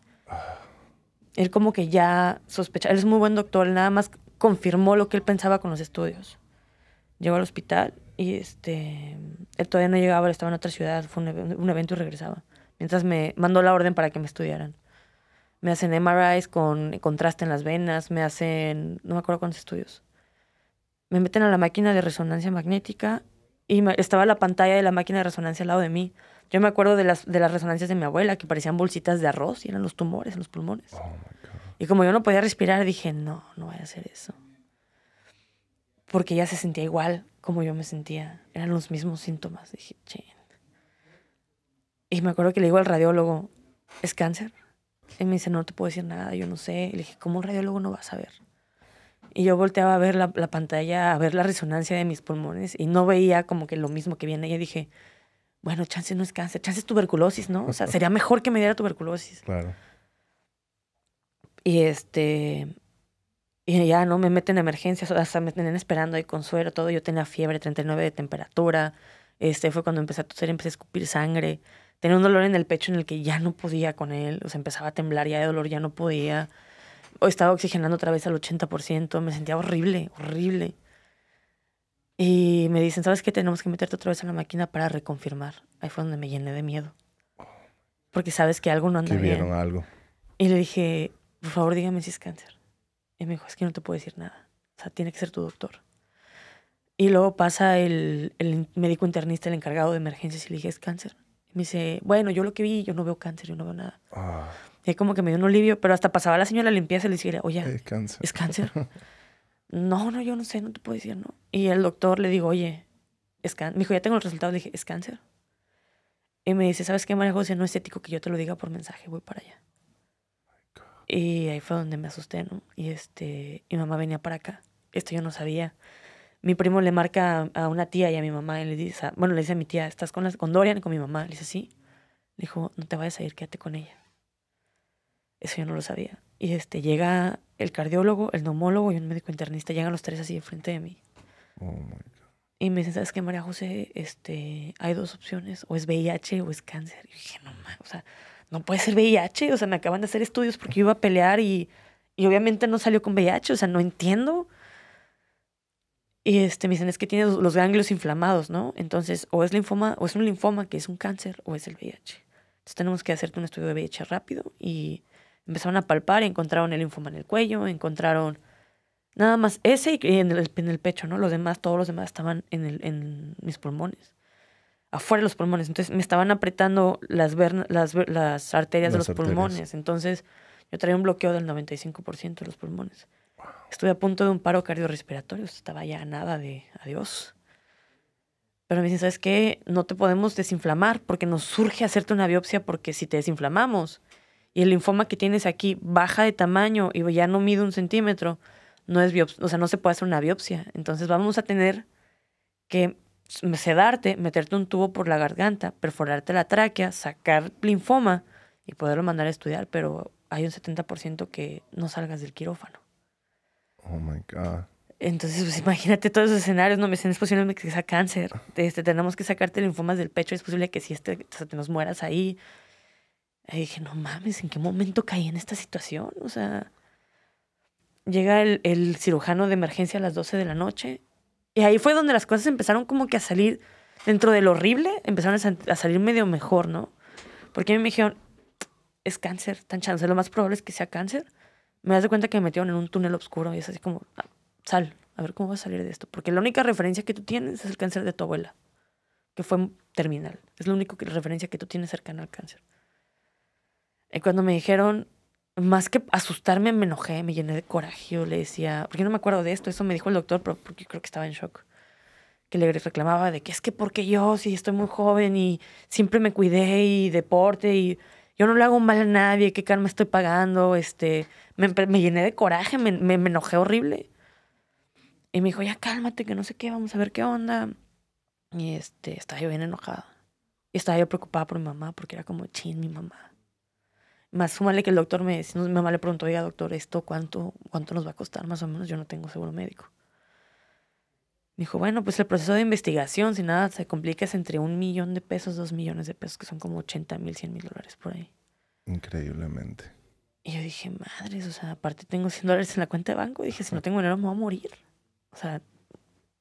A: Él como que ya sospechaba. Él es muy buen doctor, él nada más confirmó lo que él pensaba con los estudios. Llegó al hospital y este, él todavía no llegaba, él estaba en otra ciudad, fue un, evento y regresaba. Mientras me mandó la orden para que me estudiaran. Me hacen MRIs con contraste en las venas, me hacen, no me acuerdo cuántos estudios. Me meten a la máquina de resonancia magnética y estaba la pantalla de la máquina de resonancia al lado de mí. Yo me acuerdo de las, de las resonancias de mi abuela, que parecían bolsitas de arroz y eran los tumores en los pulmones. Oh, y como yo no podía respirar, dije, no, no voy a hacer eso. Porque ella se sentía igual como yo me sentía. Eran los mismos síntomas. Dije, che. Y me acuerdo que le digo al radiólogo, ¿es cáncer? Y me dice, no te puedo decir nada, yo no sé. Y le dije, ¿cómo un radiólogo no va a saber? y yo volteaba a ver la, pantalla, a ver la resonancia de mis pulmones y no veía como que lo mismo que viene. Y dije, bueno, chance no es cáncer, chance es tuberculosis, ¿no? O sea, sería mejor que me diera tuberculosis. Claro. Y este, y ya, ¿no? Me meten a emergencias, o sea, me tenían esperando ahí con suero, todo. Yo tenía fiebre, 39 de temperatura. Este, fue cuando empecé a toser, empecé a escupir sangre. Tenía un dolor en el pecho en el que ya no podía con él. O sea, empezaba a temblar ya de dolor, ya no podía o estaba oxigenando otra vez al 80%, me sentía horrible, horrible. Y me dicen, ¿sabes qué? Tenemos que meterte otra vez en la máquina para reconfirmar. Ahí fue donde me llené de miedo. Porque sabes que algo no anda vieron bien. algo. Y le dije, por favor, dígame si es cáncer. Y me dijo, es que no te puedo decir nada. O sea, tiene que ser tu doctor. Y luego pasa el, el médico internista, el encargado de emergencias, y le dije, es cáncer. Y me dice, bueno, yo lo que vi, yo no veo cáncer, yo no veo nada. Ah. Y como que me dio un alivio, pero hasta pasaba la señora la limpieza y le decía, oye, es cáncer. *laughs* no, no, yo no sé, no te puedo decir, ¿no? Y el doctor le digo, oye, es cáncer. Me dijo, ya tengo los resultados. Le dije, es cáncer. Y me dice, ¿sabes qué, María José? No es ético que yo te lo diga por mensaje, voy para allá. y ahí fue donde me asusté, ¿no? Y este, mi mamá venía para acá. Esto yo no sabía. Mi primo le marca a una tía y a mi mamá y le dice, bueno, le dice a mi tía, ¿estás con, las, con Dorian, con mi mamá? Le dice, sí. Le dijo, no te vayas a ir, quédate con ella. Eso yo no lo sabía. Y este, llega el cardiólogo, el neumólogo y un médico internista. Llegan los tres así enfrente frente de mí. Oh, y me dicen, ¿sabes qué, María José? Este, hay dos opciones. O es VIH o es cáncer. Y dije, no, man, o sea, no puede ser VIH. O sea, me acaban de hacer estudios porque yo iba a pelear y, y obviamente no salió con VIH. O sea, no entiendo. Y este, me dicen, es que tiene los ganglios inflamados, ¿no? Entonces, o es linfoma, o es un linfoma que es un cáncer, o es el VIH. Entonces tenemos que hacerte un estudio de VIH rápido y Empezaron a palpar y encontraron el linfoma en el cuello, encontraron nada más ese y en el, pecho, ¿no? Los demás, todos los demás estaban en, el, en mis pulmones, afuera de los pulmones. Entonces me estaban apretando las, las, arterias de los pulmones. Entonces yo traía un bloqueo del 95% de los pulmones. Estuve a punto de un paro cardiorrespiratorio, estaba ya nada de adiós. Pero me dicen, ¿sabes qué? No te podemos desinflamar porque nos surge hacerte una biopsia porque si te desinflamamos, y el linfoma que tienes aquí baja de tamaño y ya no mide un centímetro, no es o sea, no se puede hacer una biopsia. Entonces vamos a tener que sedarte, meterte un tubo por la garganta, perforarte la tráquea, sacar linfoma y poderlo mandar a estudiar, pero hay un 70% que no salgas del quirófano.
B: Oh my God.
A: Entonces, pues imagínate todos esos escenarios, no me dicen, es posible que sea cáncer, este, tenemos que sacarte linfomas del pecho, es posible que si este, o sea, te nos mueras ahí, y dije, no mames, ¿en qué momento caí en esta situación? O sea, llega el, cirujano de emergencia a las 12 de la noche. Y ahí fue donde las cosas empezaron como que a salir, dentro de lo horrible, empezaron a, salir medio mejor, ¿no? Porque a mí me dijeron, es cáncer, tan chance, lo más probable es que sea cáncer. Me das de cuenta que me metieron en un túnel oscuro y es así como, ah, sal, a ver cómo vas a salir de esto. Porque la única referencia que tú tienes es el cáncer de tu abuela, que fue terminal. Es la única referencia que tú tienes cercana al cáncer. Y eh, cuando me dijeron, más que asustarme, me enojé, me llené de coraje. Yo le decía, porque no me acuerdo de esto, eso me dijo el doctor, pero porque creo que estaba en shock. Que le reclamaba de que es que porque yo, si estoy muy joven y siempre me cuidé y deporte y yo no le hago mal a nadie, qué karma estoy pagando, este, me, me llené de coraje, me, me, enojé horrible. Y me dijo, ya cálmate, que no sé qué, vamos a ver qué onda. Y este, estaba yo bien enojada. Y estaba yo preocupada por mi mamá, porque era como, chin, mi mamá. Más súmale que el doctor me, dice mi mamá le preguntó, oiga, doctor, ¿esto cuánto, cuánto nos va a costar? Más o menos, yo no tengo seguro médico. Me dijo, bueno, pues el proceso de investigación, si nada se complica, es entre un millón de pesos, dos millones de pesos, que son como 80 mil, 100 mil dólares por ahí.
B: Increíblemente.
A: Y yo dije, madres, o sea, aparte tengo 100 dólares en la cuenta de banco. Y dije, si no tengo dinero me voy a morir. O sea,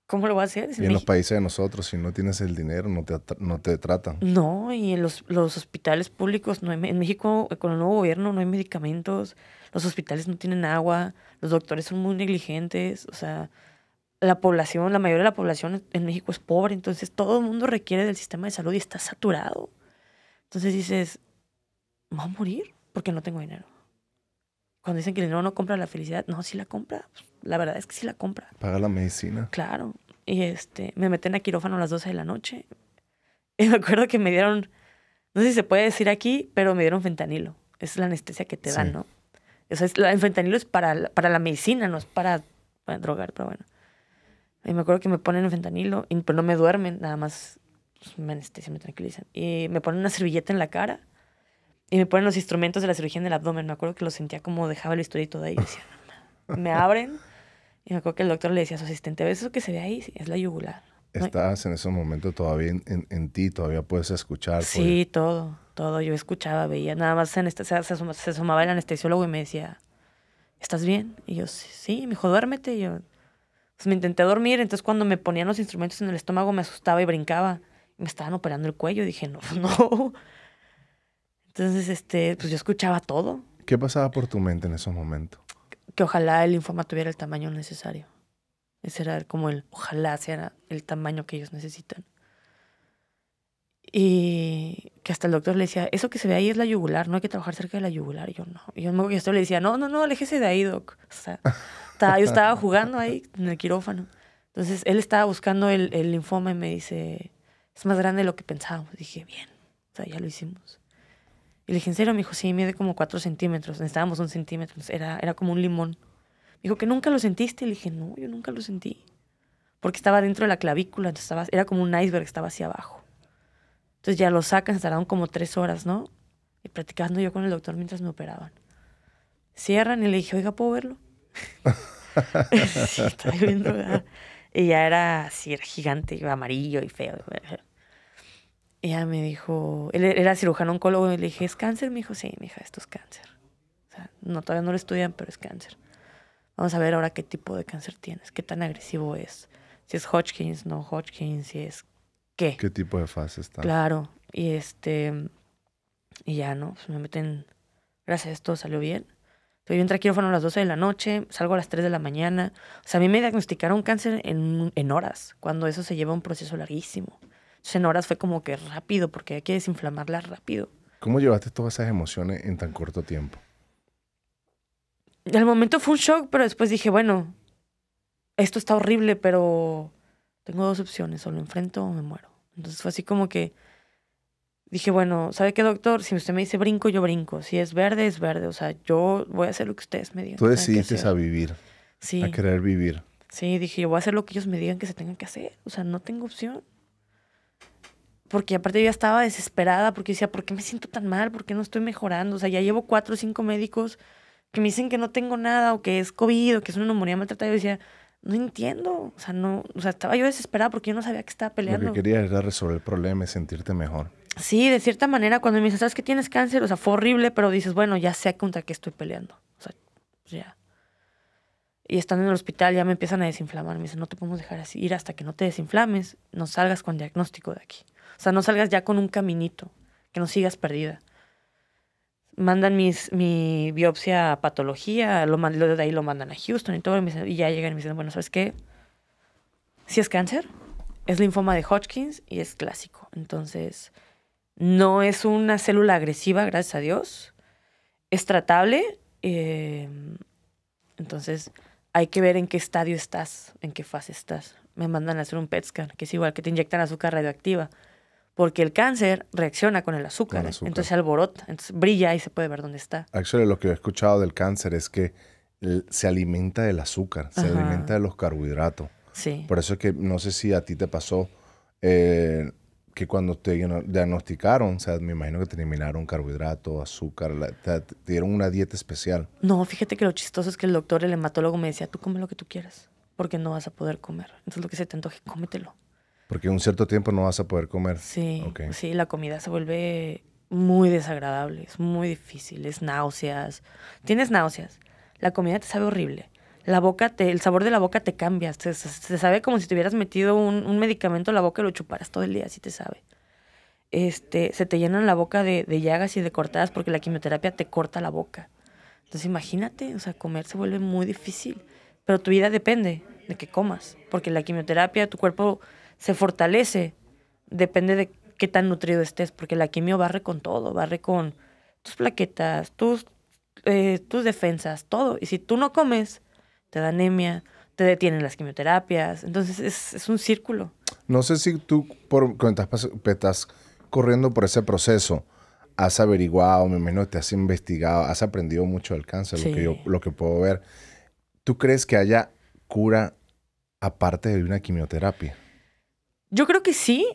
A: ¿Cómo lo va a hacer? y en, los
B: países de nosotros, si no tienes el dinero, no te, no te tratan.
A: No, y en los, los hospitales públicos, no en México, con el nuevo gobierno, no hay medicamentos, los hospitales no tienen agua, los doctores son muy negligentes, o sea, la población, la mayoría de la población en México es pobre, entonces todo el mundo requiere del sistema de salud y está saturado. Entonces dices, ¿me voy a morir porque no tengo dinero? Cuando dicen que el dinero no compra la felicidad, no, si la compra. Pues, la verdad es que sí la compra.
B: Paga la medicina.
A: Claro. Y este, me meten a quirófano a las 12 de la noche. *laughs* Y me acuerdo que me dieron, no sé si se puede decir aquí, pero me dieron fentanilo. Es la anestesia que te dan, ¿no? O sea, es, el fentanilo es para, para la medicina, no es para, drogar, pero bueno. Y me acuerdo que me ponen el fentanilo, y, pues, no me duermen, nada más pues, me anestesian, me tranquilizan. Y me ponen una servilleta en la cara y me ponen los instrumentos de la cirugía en el abdomen. Me acuerdo que lo sentía como dejaba el bisturí de ahí. *laughs* me abren y me acuerdo que el doctor le decía a su asistente, ¿ves eso que se ve ahí? Sí, es la yugular.
B: Estás en ese momento todavía en, ti, todavía puedes escuchar. Sí,
A: todo, todo. Yo escuchaba, veía, nada más en este, se, sumaba el anestesiólogo y me decía, ¿estás bien? Y yo, sí, me dijo, duérmete. Y yo, pues me intenté dormir, entonces cuando me ponían los instrumentos en el estómago me asustaba y brincaba. Me estaban operando el cuello dije, no, *laughs* no. Entonces, este, pues yo escuchaba todo.
B: ¿Qué pasaba por tu mente en esos momentos?
A: que ojalá el linfoma tuviera el tamaño necesario. Ese era como el ojalá sea el tamaño que ellos necesitan. Y que hasta el doctor le decía, eso que se ve ahí es la yugular, no hay que trabajar cerca de la yugular. Y yo no. Y yo me le decía, no, no, no, aléjese de ahí, doc. O sea, yo estaba *laughs* jugando ahí en el quirófano. Entonces él estaba buscando el, el linfoma y me dice, es más grande de lo que pensábamos. Dije, bien, o sea, ya lo hicimos. Y le dije, ¿en serio? Me dijo, sí, mide como cuatro centímetros. Necesitábamos un centímetro. Era, era como un limón. Me dijo, ¿que nunca lo sentiste? Y le dije, no, yo nunca lo sentí. Porque estaba dentro de la clavícula. Estaba, era como un iceberg, estaba hacia abajo. Entonces ya lo sacan, se tardaron como tres horas, ¿no? Y practicando yo con el doctor mientras me operaban. Cierran y le dije, oiga, ¿puedo verlo? sí, *laughs* bien Y ya era así, era gigante, amarillo y feo ella me dijo, él e-, era cirujano oncólogo, y le dije, ¿es cáncer? Me dijo, sí, mi hija, esto es cáncer. O sea, no, todavía no lo estudian, pero es cáncer. Vamos a ver ahora qué tipo de cáncer tienes, qué tan agresivo es. Si es Hodgkins, no Hodgkins, si es
B: qué. ¿Qué tipo de fase está? Claro,
A: y este, y ya, ¿no? Se pues me meten, gracias a esto salió bien. Estoy bien tranquilo, fueron a las 12 de la noche, salgo a las 3 de la mañana. O sea, a mí me diagnosticaron cáncer en, en horas, cuando eso se lleva un proceso larguísimo en horas fue como que rápido, porque hay que desinflamarla rápido.
B: ¿Cómo llevaste todas esas emociones en tan corto tiempo?
A: Al momento fue un shock, pero después dije, bueno, esto está horrible, pero tengo dos opciones, o lo enfrento o me muero. Entonces fue así como que dije, bueno, ¿sabe qué, doctor? Si usted me dice brinco, yo brinco. Si es verde, es verde. O sea, yo voy a hacer lo que ustedes me digan. Tú decidiste a vivir. A querer vivir. Sí, dije, yo voy a hacer lo que ellos me digan que se tengan que hacer. O sea, no tengo opción porque aparte yo ya estaba desesperada, porque decía, ¿por qué me siento tan mal? ¿Por qué no estoy mejorando? O sea, ya llevo cuatro o cinco médicos que me dicen que no tengo nada, o que es COVID, o que es una neumonía maltratada. Yo decía, no entiendo. O sea, no, o sea, estaba yo desesperada porque yo no sabía que estaba peleando. Lo que
B: quería era resolver el problema y sentirte mejor.
A: Sí, de cierta manera, cuando me dicen, ¿sabes que tienes cáncer? O sea, fue horrible, pero dices, bueno, ya sé contra qué estoy peleando. O sea, pues ya. Y estando en el hospital ya me empiezan a desinflamar. Me dicen, no te podemos dejar así ir hasta que no te desinflames, no salgas con diagnóstico de aquí. O sea, no salgas ya con un caminito, que no sigas perdida. Mandan mis, mi biopsia a patología, lo, lo, de ahí lo mandan a Houston y todo, y, ya llegan y me dicen, bueno, ¿sabes qué? Si es cáncer, es linfoma de Hodgkins y es clásico. Entonces, no es una célula agresiva, gracias a Dios. Es tratable. Eh, entonces, hay que ver en qué estadio estás, en qué fase estás. Me mandan a hacer un PET scan, que es igual que te inyectan azúcar radioactiva porque el cáncer reacciona con el azúcar, entonces se alborota, entonces brilla y se puede ver dónde está.
B: Actually, lo que he escuchado del cáncer es que se alimenta del azúcar, se alimenta de los carbohidratos. Sí. Por eso es que no sé si a ti te pasó eh, que cuando te diagnosticaron, o sea, me imagino que te eliminaron carbohidratos, azúcar, te, dieron una dieta especial.
A: No, fíjate que lo chistoso es que el doctor, el hematólogo me decía, tú come lo que tú quieras, porque no vas a poder comer. Entonces lo que se te antoje, cómetelo.
B: Porque un cierto tiempo no vas a poder comer. Sí,
A: la comida se vuelve muy desagradable, es muy difícil, es náuseas. Tienes náuseas, la comida te sabe horrible. La boca el sabor de la boca te cambia, se sabe como si te hubieras metido un, medicamento en la boca y lo chuparas todo el día, así te sabe. Este, se te llenan la boca de, llagas y de cortadas porque la quimioterapia te corta la boca. Entonces imagínate, o sea, comer se vuelve muy difícil, pero tu vida depende de que comas, porque la quimioterapia, tu cuerpo se fortalece. Depende de qué tan nutrido estés, porque la quimio barre con todo, barre con tus plaquetas, tus, eh, tus defensas, todo. Y si tú no comes, te da anemia, te detienen las quimioterapias. Entonces es, un círculo.
B: No sé si tú, por, cuando estás, corriendo por ese proceso, has averiguado, me imagino te has investigado, has aprendido mucho del cáncer, lo, que yo, lo que puedo ver. ¿Tú crees que haya cura aparte de una quimioterapia?
A: Yo creo que sí.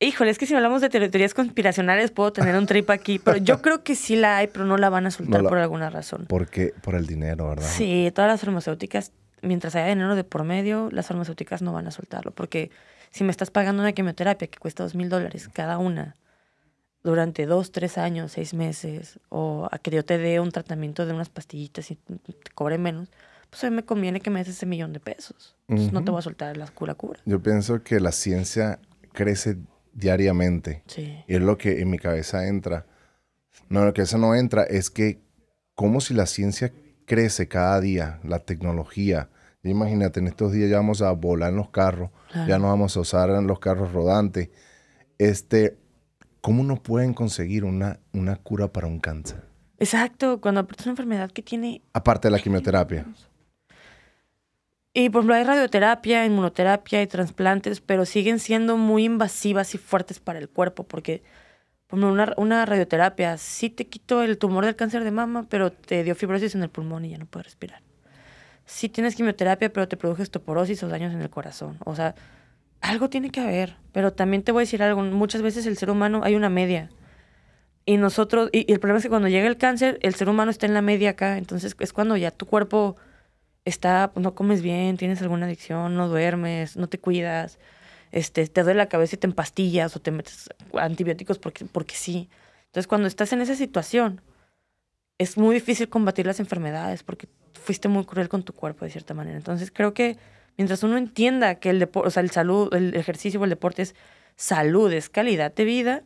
A: Híjole, es que si hablamos de teorías conspiracionales puedo tener un trip aquí, pero yo *laughs* creo que sí la hay, pero no
B: la van a soltar por alguna razón. Porque por el dinero, ¿verdad? Sí,
A: todas las farmacéuticas, mientras haya dinero de por medio, las farmacéuticas no van a soltarlo, porque si me estás pagando una quimioterapia que cuesta dos mil dólares cada una durante dos, tres años, seis meses, o a que yo te dé un tratamiento de unas pastillitas y te cobre menos, pues a mí me conviene que me des ese millón de pesos.
B: No te voy a soltar la cura cura. Yo pienso que la ciencia crece diariamente. Sí. Y es lo que en mi cabeza entra. No, lo que eso no entra es que como si la ciencia crece cada día, la tecnología. Imagínate, en estos días ya vamos a volar en los carros, ya no vamos a usar los carros rodantes. Este, ¿Cómo no pueden conseguir una, una cura para un cáncer?
A: Exacto, cuando aprieta una enfermedad que tiene...
B: Aparte de la quimioterapia.
A: Y por ejemplo, hay radioterapia, inmunoterapia y trasplantes, pero siguen siendo muy invasivas y fuertes para el cuerpo, porque por ejemplo, una, radioterapia sí te quitó el tumor del cáncer de mama, pero te dio fibrosis en el pulmón y ya no puedes respirar. Sí tienes quimioterapia, pero te produjo estoporosis o daños en el corazón. O sea, algo tiene que haber, pero también te voy a decir algo, muchas veces el ser humano hay una media. Y nosotros, y, y el problema es que cuando llega el cáncer, el ser humano está en la media acá, entonces es cuando ya tu cuerpo está, pues, no comes bien, tienes alguna adicción, no duermes, no te cuidas, este, te duele la cabeza y te empastillas o te metes antibióticos porque, porque sí. Entonces, cuando estás en esa situación, es muy difícil combatir las enfermedades porque fuiste muy cruel con tu cuerpo de cierta manera. Entonces, creo que mientras uno entienda que el deporte, o sea, el salud, el ejercicio o el deporte es salud, es calidad de vida,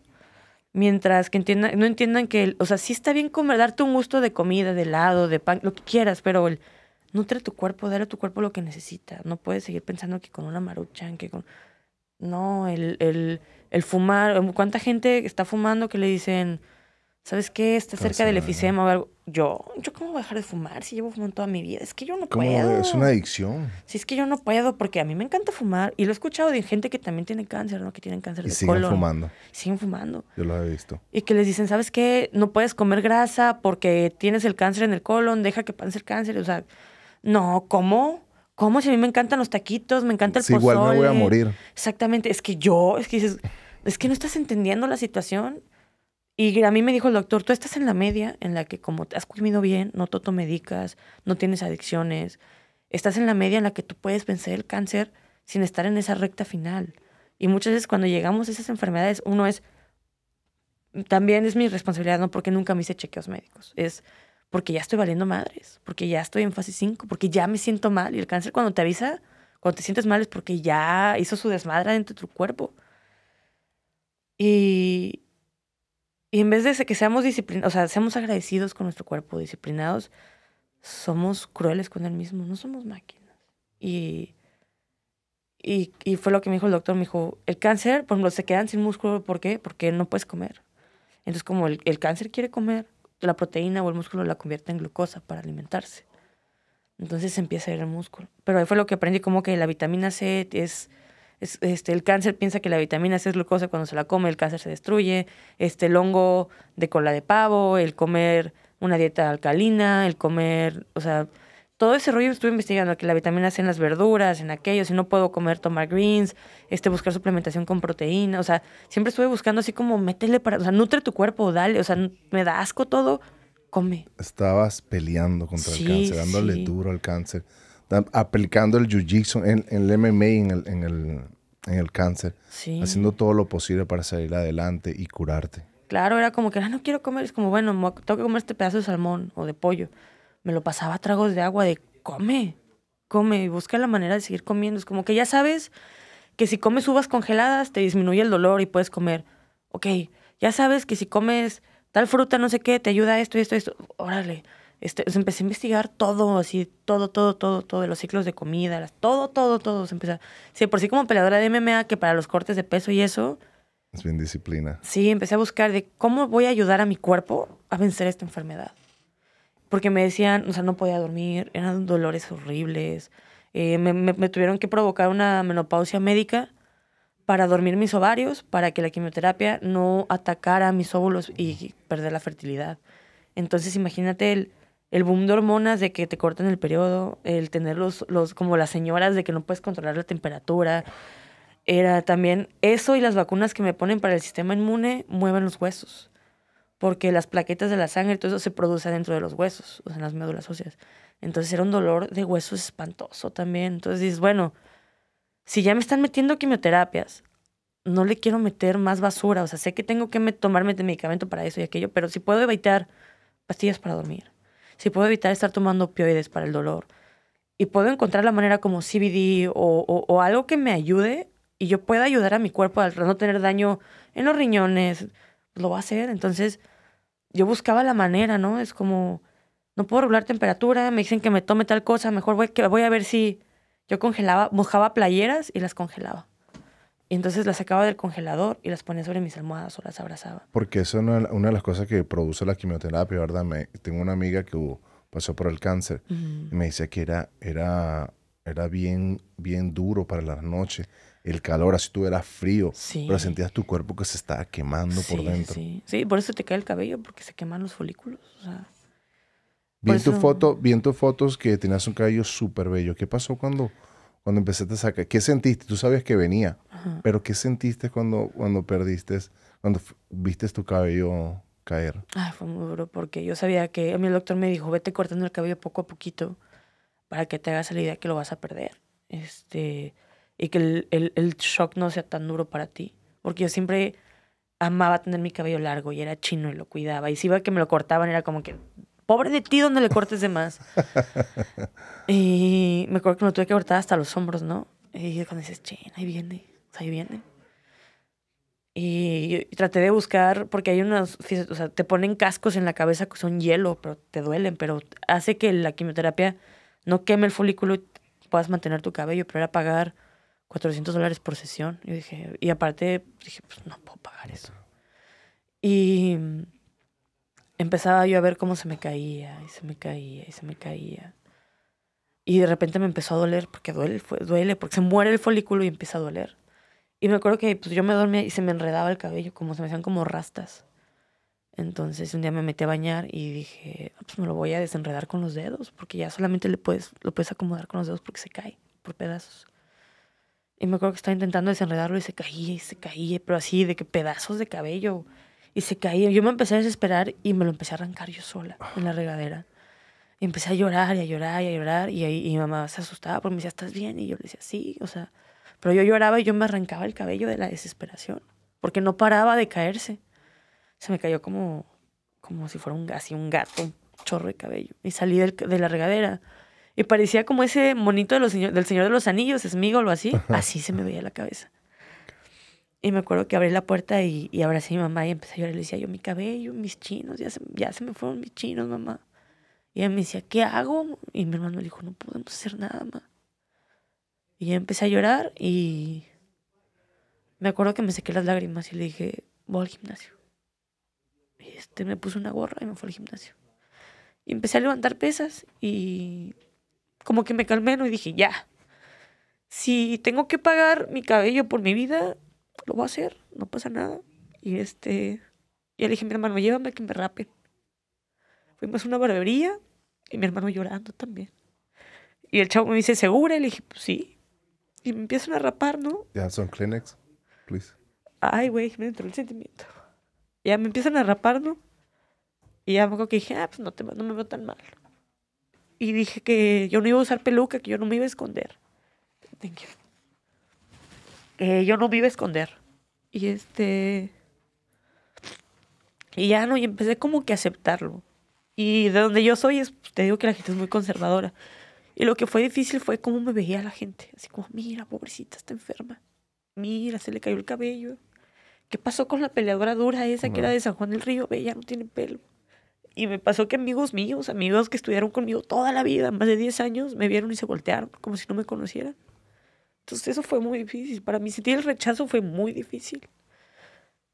A: mientras que no entiendan que, o sea, sí está bien comer, darte un gusto de comida, de helado, de pan, lo que quieras, pero el nutre tu cuerpo, dale a tu cuerpo lo que necesita. No puedes seguir pensando que con una marucha, que con... No, el, fumar. Em, ¿Cuánta gente está fumando que le dicen, ¿sabes qué? Está cerca del efisema o algo. Yo, ¿yo cómo voy a dejar de fumar si llevo fumando toda mi vida? Es que yo no puedo. Es una
B: adicción.
A: Si es que yo no puedo, porque a mí me encanta fumar. Y lo he escuchado de gente que también tiene cáncer, ¿no? Que tienen cáncer de colon. siguen fumando. Siguen fumando.
B: Yo lo he visto.
A: Y que les dicen, ¿sabes qué? No puedes comer grasa porque tienes el cáncer en el colon, deja que pase el cáncer. O sea, no, ¿cómo? ¿Cómo? Si a mí me encantan los taquitos, me encanta el pozole. Igual me voy a morir. Exactamente. Es que yo, es que dices, es que no estás entendiendo la situación. Y a mí me dijo el doctor, tú estás en la media en la que como te has comido bien, no medicas, no tienes adicciones, estás en la media en la que tú puedes vencer el cáncer sin estar en esa recta final. Y muchas veces cuando llegamos a esas enfermedades, uno es, también es mi responsabilidad, ¿no? Porque nunca me hice chequeos médicos. Es, porque ya estoy valiendo madres, porque ya estoy en fase 5, porque ya me siento mal. Y el cáncer cuando te avisa, cuando te sientes mal es porque ya hizo su desmadre dentro de tu cuerpo. Y, en vez de que seamos disciplinados, o sea, seamos agradecidos con nuestro cuerpo, disciplinados, somos crueles con él mismo, no somos máquinas. Y, y, fue lo que me dijo el doctor, me dijo, el cáncer, por ejemplo, se quedan sin músculo, ¿por qué? Porque no puedes comer. Entonces, como el cáncer quiere comer, la proteína o el músculo la convierte en glucosa para alimentarse. Entonces empieza a ir el músculo. Pero ahí fue lo que aprendí, como que la vitamina C es, este, el cáncer piensa que la vitamina C es glucosa cuando se la come, el cáncer se destruye, este, el hongo de cola de pavo, el comer una dieta alcalina, el comer, o sea, todo ese rollo estuve investigando, que la vitamina C en las verduras, en aquello, si no puedo comer, tomar greens, este, buscar suplementación con proteína, o sea, siempre estuve buscando así como métele para, o sea, nutre tu cuerpo, dale, o sea, me da asco todo,
B: come. Estabas peleando contra el cáncer, dándole duro al cáncer, aplicando el jiu-jitsu, en, el MMA, en el, en el, cáncer, haciendo todo lo posible para salir adelante y curarte.
A: Claro, era como que, ah, no quiero comer, es como, bueno, tengo que comer este pedazo de salmón o de pollo me lo pasaba a tragos de agua de come, come y busca la manera de seguir comiendo. Es como que ya sabes que si comes uvas congeladas te disminuye el dolor y puedes comer. Ok, ya sabes que si comes tal fruta, no sé qué, te ayuda esto, esto, esto. Órale. Este, empecé a investigar todo, así, todo, todo, todo, todo, los ciclos de comida, todo, todo, todo. Se empezó, sí, por sí como peleadora de MMA, que para los cortes de peso y eso.
B: Es bien disciplina.
A: Sí, empecé a buscar de cómo voy a ayudar a mi cuerpo a vencer esta enfermedad porque me decían, o sea, no podía dormir, eran dolores horribles. Eh, me, me, tuvieron que provocar una menopausia médica para dormir mis ovarios, para que la quimioterapia no atacara mis óvulos y perder la fertilidad. Entonces imagínate el, el boom de hormonas de que te cortan el periodo, el tener los, los, como las señoras de que no puedes controlar la temperatura. Era también eso y las vacunas que me ponen para el sistema inmune mueven los huesos porque las plaquetas de la sangre, todo eso se produce dentro de los huesos, o sea, en las médulas óseas. Entonces era un dolor de huesos espantoso también. Entonces dices, bueno, si ya me están metiendo quimioterapias, no le quiero meter más basura. O sea, sé que tengo que tomarme medicamento para eso y aquello, pero si puedo evitar pastillas para dormir, si puedo evitar estar tomando opioides para el dolor, y puedo encontrar la manera como CBD o, algo que me ayude y yo pueda ayudar a mi cuerpo a no tener daño en los riñones, lo va a hacer. Entonces, yo buscaba la manera, ¿no? Es como, no puedo regular temperatura, me dicen que me tome tal cosa, mejor voy, que voy a ver si yo congelaba, mojaba playeras y las congelaba. Y entonces las sacaba del congelador y las ponía sobre mis almohadas o las abrazaba.
B: Porque eso es una, de las cosas que produce la quimioterapia, ¿verdad? Me, tengo una amiga que pasó por el cáncer y me dice que era, era, era bien, bien duro para las noches el calor, así tú eras frío, pero sentías tu cuerpo que se estaba quemando por dentro. Sí.
A: sí, por eso te cae el cabello, porque se queman los folículos. O sea,
B: vi, en tu foto, tus fotos que tenías un cabello súper bello. ¿Qué pasó cuando, cuando empezaste a sacar? ¿Qué sentiste? Tú sabías que venía, pero ¿qué sentiste cuando, cuando perdiste, cuando viste tu cabello caer?
A: ah fue muy duro, porque yo sabía que a mí el doctor me dijo, vete cortando el cabello poco a poquito para que te hagas la idea que lo vas a perder. Este y que el, el, el shock no sea tan duro para ti. Porque yo siempre amaba tener mi cabello largo y era chino y lo cuidaba. Y si iba que me lo cortaban, era como que, pobre de ti, donde le cortes de más. *laughs* y me acuerdo que me lo tuve que cortar hasta los hombros, ¿no? Y cuando dices, chino, ahí viene, ahí viene. Y, traté de buscar, porque hay unas, o sea, te ponen cascos en la cabeza que son hielo, pero te duelen, pero hace que la quimioterapia no queme el folículo y puedas mantener tu cabello, pero era pagar 400 dólares por sesión. dije, y aparte dije, pues no puedo pagar eso. Y mm, empezaba yo a ver cómo se me caía, y se me caía, y se me caía. Y de repente me empezó a doler, porque duele, duele, porque se muere el folículo y empieza a doler. Y me acuerdo que pues, yo me dormía y se me enredaba el cabello, como se me hacían como rastas. Entonces un día me metí a bañar y dije, ah, pues me lo voy a desenredar con los dedos, porque ya solamente le puedes, lo puedes acomodar con los dedos porque se cae por pedazos. Y me acuerdo que estaba intentando desenredarlo y se caía y se caía, pero así de que pedazos de cabello. Y se caía. Yo me empecé a desesperar y me lo empecé a arrancar yo sola en la regadera. Y empecé a llorar y a llorar y a llorar. Y, ahí, mi mamá se asustaba porque me decía, ¿estás bien? Y yo le decía, sí, o sea. Pero yo lloraba y yo me arrancaba el cabello de la desesperación. Porque no paraba de caerse. Se me cayó como, como si fuera un, así un gato, un chorro de cabello. Y salí de la regadera y parecía como ese monito de señor, del Señor de los Anillos, mío, o así. Así se me veía la cabeza. Y me acuerdo que abrí la puerta y, y abracé a mi mamá y empecé a llorar. Le decía yo, mi cabello, mis chinos, ya se, ya se me fueron mis chinos, mamá. Y ella me decía, ¿qué hago? Y mi hermano le dijo, no podemos hacer nada, mamá. Y ya empecé a llorar y me acuerdo que me sequé las lágrimas y le dije, voy al gimnasio. Y este me puso una gorra y me fue al gimnasio. Y empecé a levantar pesas y como que me calmé ¿no? y dije, ya, si tengo que pagar mi cabello por mi vida, lo voy a hacer, no pasa nada. Y este, ya le dije a mi hermano, llévame a que me rapen. Fuimos a una barbería y mi hermano llorando también. Y el chavo me dice, ¿segura? Y le dije, pues sí. Y me empiezan a rapar, ¿no?
B: Ya, son Kleenex, please.
A: Ay, güey, me entró el sentimiento. Ya me empiezan a rapar, ¿no? Y ya me que dije, ah, pues no, te, no me veo tan mal y dije que yo no iba a usar peluca, que yo no me iba a esconder. Eh, yo no me iba a esconder. Y este. Y ya no, y empecé como que a aceptarlo. Y de donde yo soy, pues, te digo que la gente es muy conservadora. Y lo que fue difícil fue cómo me veía la gente. Así como, mira, pobrecita, está enferma. Mira, se le cayó el cabello. ¿Qué pasó con la peleadora dura esa que era de San Juan del Río? Ve, ya no tiene pelo. Y me pasó que amigos míos, amigos que estuvieron conmigo toda la vida, más de 10 años, me vieron y se voltearon, como si no me conocieran. Entonces eso fue muy difícil. Para mí sentir el rechazo fue muy difícil.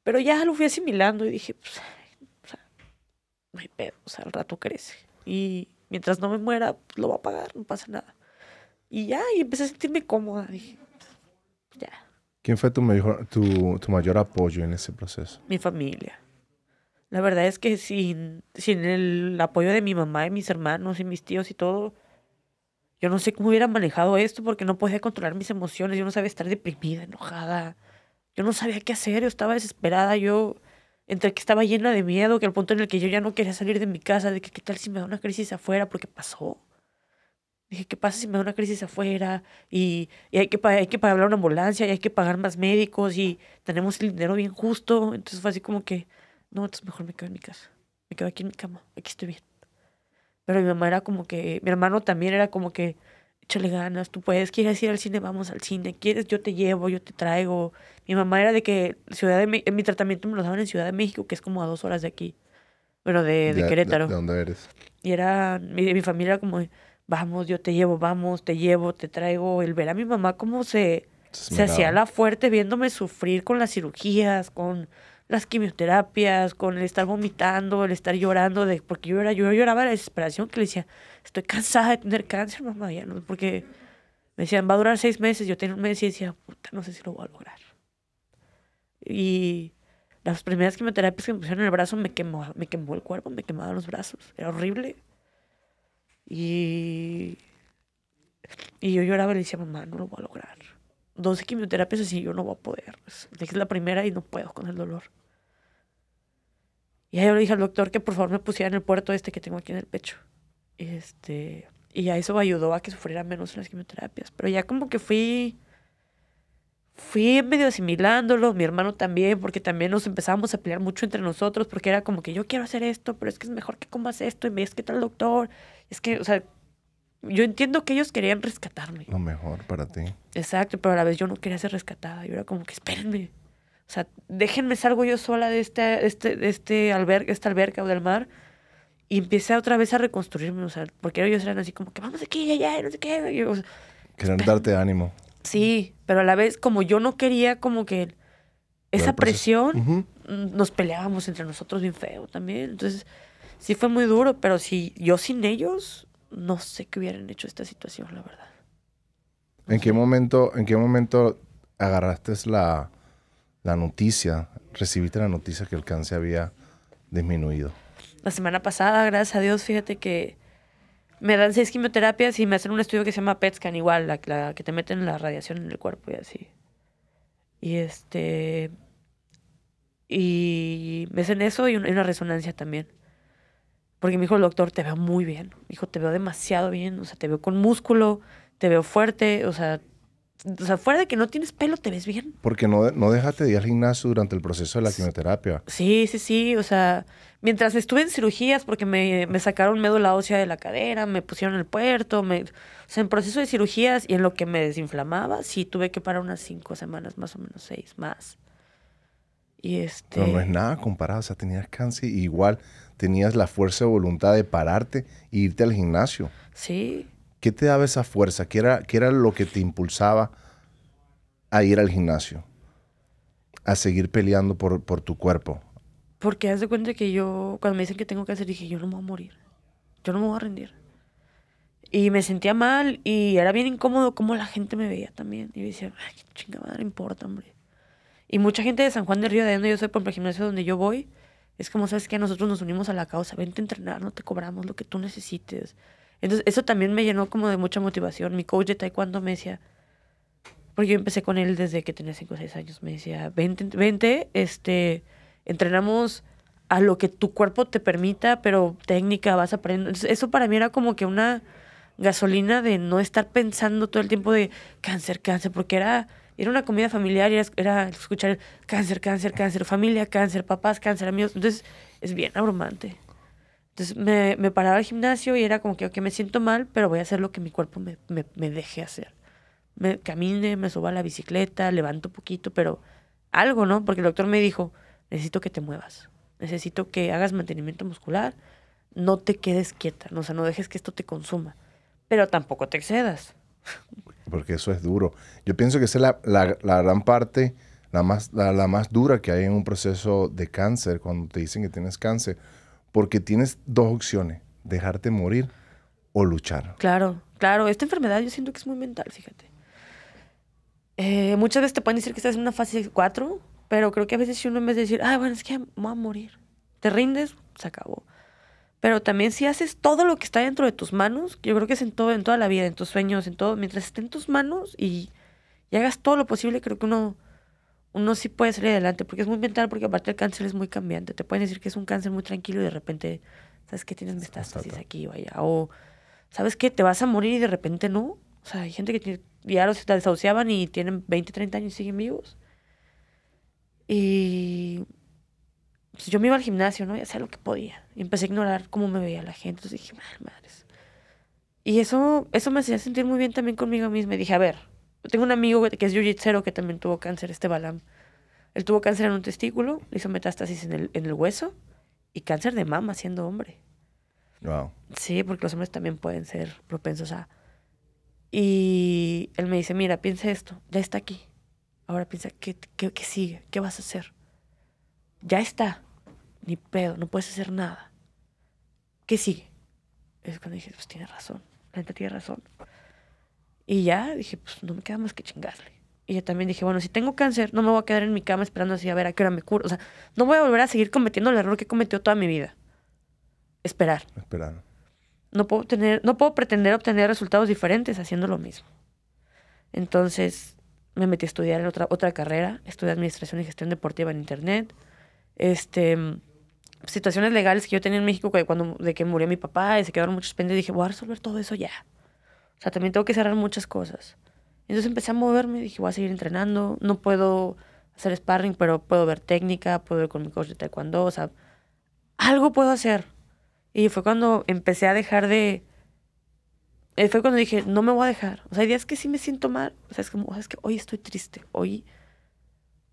A: Pero ya lo fui asimilando y dije, pues, o sea, no hay pedo, o sea, el rato crece. Y mientras no me muera, lo va a pagar, no pasa nada. Y ya, y empecé a sentirme cómoda. Dije,
B: pues, ya. ¿Quién fue tu, mejor, tu, tu mayor apoyo en ese proceso?
A: Mi familia la verdad es que sin, sin el apoyo de mi mamá y mis hermanos y mis tíos y todo, yo no sé cómo hubiera manejado esto porque no podía controlar mis emociones, yo no sabía estar deprimida, enojada, yo no sabía qué hacer, yo estaba desesperada, yo entre que estaba llena de miedo, que al punto en el que yo ya no quería salir de mi casa, de que qué tal si me da una crisis afuera, porque pasó. Dije, ¿qué pasa si me da una crisis afuera? Y, hay, que, hay que pagar una ambulancia, y hay que pagar más médicos, y tenemos el dinero bien justo. Entonces fue así como que no, entonces mejor me quedo en mi casa. Me quedo aquí en mi cama, aquí estoy bien. Pero mi mamá era como que, mi hermano también era como que, échale ganas, tú puedes, quieres ir al cine, vamos al cine, quieres, yo te llevo, yo te traigo. Mi mamá era de que Ciudad de mi, mi tratamiento me lo daban en Ciudad de México, que es como a dos horas de aquí, bueno, de, Querétaro. ¿De, dónde eres? Y era, mi, familia era como, vamos, yo te llevo, vamos, te llevo, te traigo. El ver a mi mamá como se, se, se hacía la fuerte viéndome sufrir con las cirugías, con las quimioterapias, con el estar vomitando, el estar llorando, de, porque yo, era, yo lloraba de la desesperación que le decía, estoy cansada de tener cáncer, mamá, ya no, porque me decían, va a durar seis meses, yo tenía un mes y decía, puta, no sé si lo voy a lograr. Y las primeras quimioterapias que me pusieron en el brazo me quemó, me quemó el cuerpo, me quemaban los brazos, era horrible. Y, y yo lloraba y le decía, mamá, no lo voy a lograr 12 quimioterapias y yo no voy a poder. Pues, es la primera y no puedo con el dolor. Y ahí yo le dije al doctor que por favor me pusiera en el puerto este que tengo aquí en el pecho. Este, y a eso ayudó a que sufriera menos en las quimioterapias. Pero ya como que fui, fui medio asimilándolo, mi hermano también, porque también nos empezamos a pelear mucho entre nosotros, porque era como que yo quiero hacer esto, pero es que es mejor que comas esto, y me es que tal doctor, es que, o sea, yo entiendo que ellos querían rescatarme.
B: Lo mejor para ti.
A: Exacto, pero a la vez yo no quería ser rescatada. Yo era como que espérenme. O sea, déjenme salgo yo sola de este, este, este albergue, esta alberca o del mar. Y empecé otra vez a reconstruirme. O sea, porque ellos eran así como que vamos aquí, allá, no sé qué.
B: Querían darte ánimo.
A: Sí, pero a la vez, como yo no quería, como que esa presión, mm, nos peleábamos entre nosotros bien feo también. Entonces, sí fue muy duro, pero si yo sin ellos, no sé qué hubieran hecho esta situación, la verdad.
B: ¿En qué momento, en qué momento agarraste la, noticia, recibiste la noticia que el cáncer había disminuido?
A: La semana pasada, gracias a Dios, fíjate que me dan seis quimioterapias y me hacen un estudio que se llama PET igual, la que te meten la radiación en el cuerpo y así. Y este y me hacen eso y una resonancia también. Porque me dijo el doctor, te veo muy bien. Me dijo, te veo demasiado bien. O sea, te veo con músculo, te veo fuerte. O sea, o sea fuera de que no tienes pelo, te ves bien.
B: Porque no, no dejaste de ir al gimnasio durante el proceso de la quimioterapia.
A: Sí, sí, sí. O sea, mientras estuve en cirugías, porque me, me sacaron la ósea de la cadera, me pusieron el puerto. Me, o sea, en proceso de cirugías y en lo que me desinflamaba, sí tuve que parar unas cinco semanas, más o menos seis, más. Y este... Pero no es
B: nada comparado. O sea, tenías cáncer igual tenías la fuerza de voluntad de pararte e irte al gimnasio. Sí. ¿Qué te daba esa fuerza? ¿Qué era, era lo que te impulsaba a ir al gimnasio? A seguir peleando por, por tu cuerpo.
A: Porque haz de cuenta que yo, cuando me dicen que tengo que hacer, dije, yo no me voy a morir. Yo no me voy a rendir. Y me sentía mal y era bien incómodo cómo la gente me veía también. Y me decía, ay, qué chingada no importa, hombre. Y mucha gente de San Juan de Río, de donde yo soy, por el gimnasio donde yo voy, es como, ¿sabes que Nosotros nos unimos a la causa, vente a entrenar, no te cobramos lo que tú necesites. Entonces, eso también me llenó como de mucha motivación. Mi coach de taekwondo me decía, porque yo empecé con él desde que tenía 5 o 6 años, me decía, vente, vente, este, entrenamos a lo que tu cuerpo te permita, pero técnica vas aprendiendo. aprender. eso para mí era como que una gasolina de no estar pensando todo el tiempo de cáncer, cáncer, porque era era una comida familiar y era, escuchar cáncer, cáncer, cáncer, familia, cáncer, papás, cáncer, amigos. Entonces es bien abrumante. Entonces me, me paraba al gimnasio y era como que, me siento mal, pero voy a hacer lo que mi cuerpo me, me, deje hacer. Me camine, me suba a la bicicleta, levanto un poquito, pero algo, ¿no? Porque el doctor me dijo, necesito que te muevas, necesito que hagas mantenimiento muscular, no te quedes quieta, ¿no? o sea, no dejes que esto te consuma, pero tampoco te excedas.
B: *laughs* porque eso es duro. Yo pienso que esa es la, la, gran parte, la más, la, más dura que hay en un proceso de cáncer, cuando te dicen que tienes cáncer, porque tienes dos opciones, dejarte morir o luchar.
A: Claro, claro, esta enfermedad yo siento que es muy mental, fíjate. Eh, muchas veces te pueden decir que estás en una fase 4, pero creo que a veces si uno en vez de decir, ah, bueno, es que me voy a morir, te rindes, se acabó. Pero también si haces todo lo que está dentro de tus manos, yo creo que es en todo, en toda la vida, en tus sueños, en todo, mientras esté en tus manos y, hagas todo lo posible, creo que uno, uno sí puede salir adelante, porque es muy mental, porque aparte el cáncer es muy cambiante. Te pueden decir que es un cáncer muy tranquilo y de repente, ¿sabes qué? Tienes metástasis aquí o allá. O, ¿sabes qué? Te vas a morir y de repente no. O sea, hay gente que tiene, ya los desahuciaban y tienen 20, 30 años y siguen vivos. Y pues, yo me iba al gimnasio, ¿no? Y hacía lo que podía. Y empecé a ignorar cómo me veía la gente. Entonces dije, madre, madres. Y eso, eso me hacía sentir muy bien también conmigo misma. Y dije, a ver, tengo un amigo que es jiu que también tuvo cáncer, este Balam. Él tuvo cáncer en un testículo, hizo metástasis en el, en el hueso y cáncer de mama siendo hombre. Wow. Sí, porque los hombres también pueden ser propensos a... Y él me dice, mira, piensa esto, ya está aquí. Ahora piensa, ¿qué, qué, qué sigue? ¿Qué vas a hacer? Ya está ni pedo, no puedes hacer nada. ¿Qué sigue? Es cuando dije, pues tiene razón, la gente tiene razón. Y ya dije, pues no me queda más que chingarle. Y yo también dije, bueno, si tengo cáncer, no me voy a quedar en mi cama esperando así a ver a qué hora me curo. O sea, no voy a volver a seguir cometiendo el error que cometió toda mi vida. Esperar. Esperar. No puedo, tener, no puedo pretender obtener resultados diferentes haciendo lo mismo. Entonces me metí a estudiar otra, otra carrera, estudié administración y gestión deportiva en internet. Este, situaciones legales que yo tenía en México cuando, de que murió mi papá y se quedaron muchos pendientes, dije, voy a resolver todo eso ya. O sea, también tengo que cerrar muchas cosas. Entonces empecé a moverme, dije, voy a seguir entrenando, no puedo hacer sparring, pero puedo ver técnica, puedo ver con mi coach de taekwondo, o sea, algo puedo hacer. Y fue cuando empecé a dejar de... Eh, fue cuando dije, no me voy a dejar. O sea, hay días que sí me siento mal. O sea, es como, es que hoy estoy triste, hoy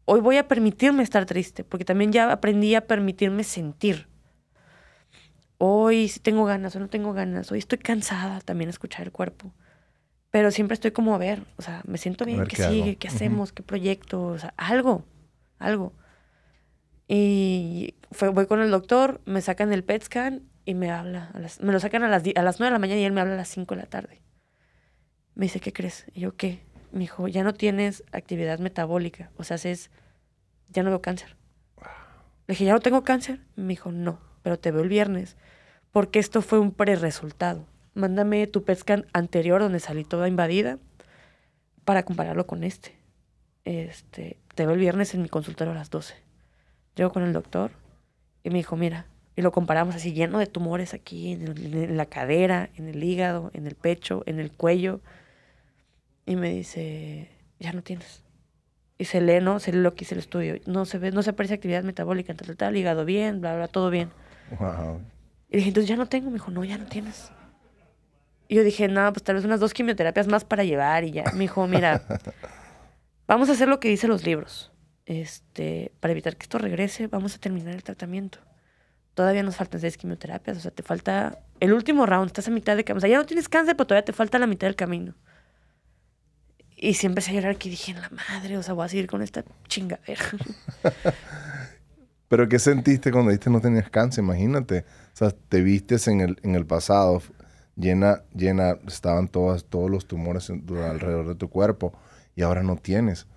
A: hoy voy a permitirme estar triste, porque también ya aprendí a permitirme sentir. Hoy si tengo ganas o no tengo ganas, hoy estoy cansada también escuchar el cuerpo. Pero siempre estoy como a ver, o sea, me siento bien, ¿qué, sigue? ¿Qué hacemos? ¿Qué proyecto? O sea, algo, algo. Y fue, voy con el doctor, me sacan el PET scan y me habla. me lo sacan a las, a las 9 de la mañana y él me habla a las 5 de la tarde. Me dice, ¿qué crees? Y yo, ¿qué? me dijo, ya no tienes actividad metabólica, o sea, es, ya no veo cáncer. Le dije, ¿ya no tengo cáncer? Me dijo, no, pero te veo el viernes, porque esto fue un pre Mándame tu pescan anterior donde salí toda invadida para compararlo con este. Este, te veo el viernes en mi consultorio a las 12. Llego con el doctor y me dijo, mira, y lo comparamos así lleno de tumores aquí, en la cadera, en el hígado, en el pecho, en el cuello y me dice, ya no tienes. Y se lee, ¿no? Se lee lo que hice el estudio. No se ve, no se aparece actividad metabólica, tal, tal, tal, hígado bien, bla, bla, todo bien. Y dije, entonces ya no tengo. Me dijo, no, ya no tienes. Y yo dije, no, pues tal vez unas dos quimioterapias más para llevar y ya. Me dijo, mira, *laughs* vamos a hacer lo que dicen los libros. Este, para evitar que esto regrese, vamos a terminar el tratamiento. Todavía nos faltan seis quimioterapias, o sea, te falta el último round, estás a mitad de camino. O sea, ya no tienes cáncer, pero todavía te falta la mitad del camino. Y siempre se a llorar que dije, en la madre, o sea, voy a seguir con esta chingadera. *laughs*
B: Pero ¿qué sentiste cuando dijiste no tenías cáncer? Imagínate. O sea, te vistes en el, en el pasado, llena, llena, estaban todas, todos los tumores alrededor de tu cuerpo y ahora no tienes.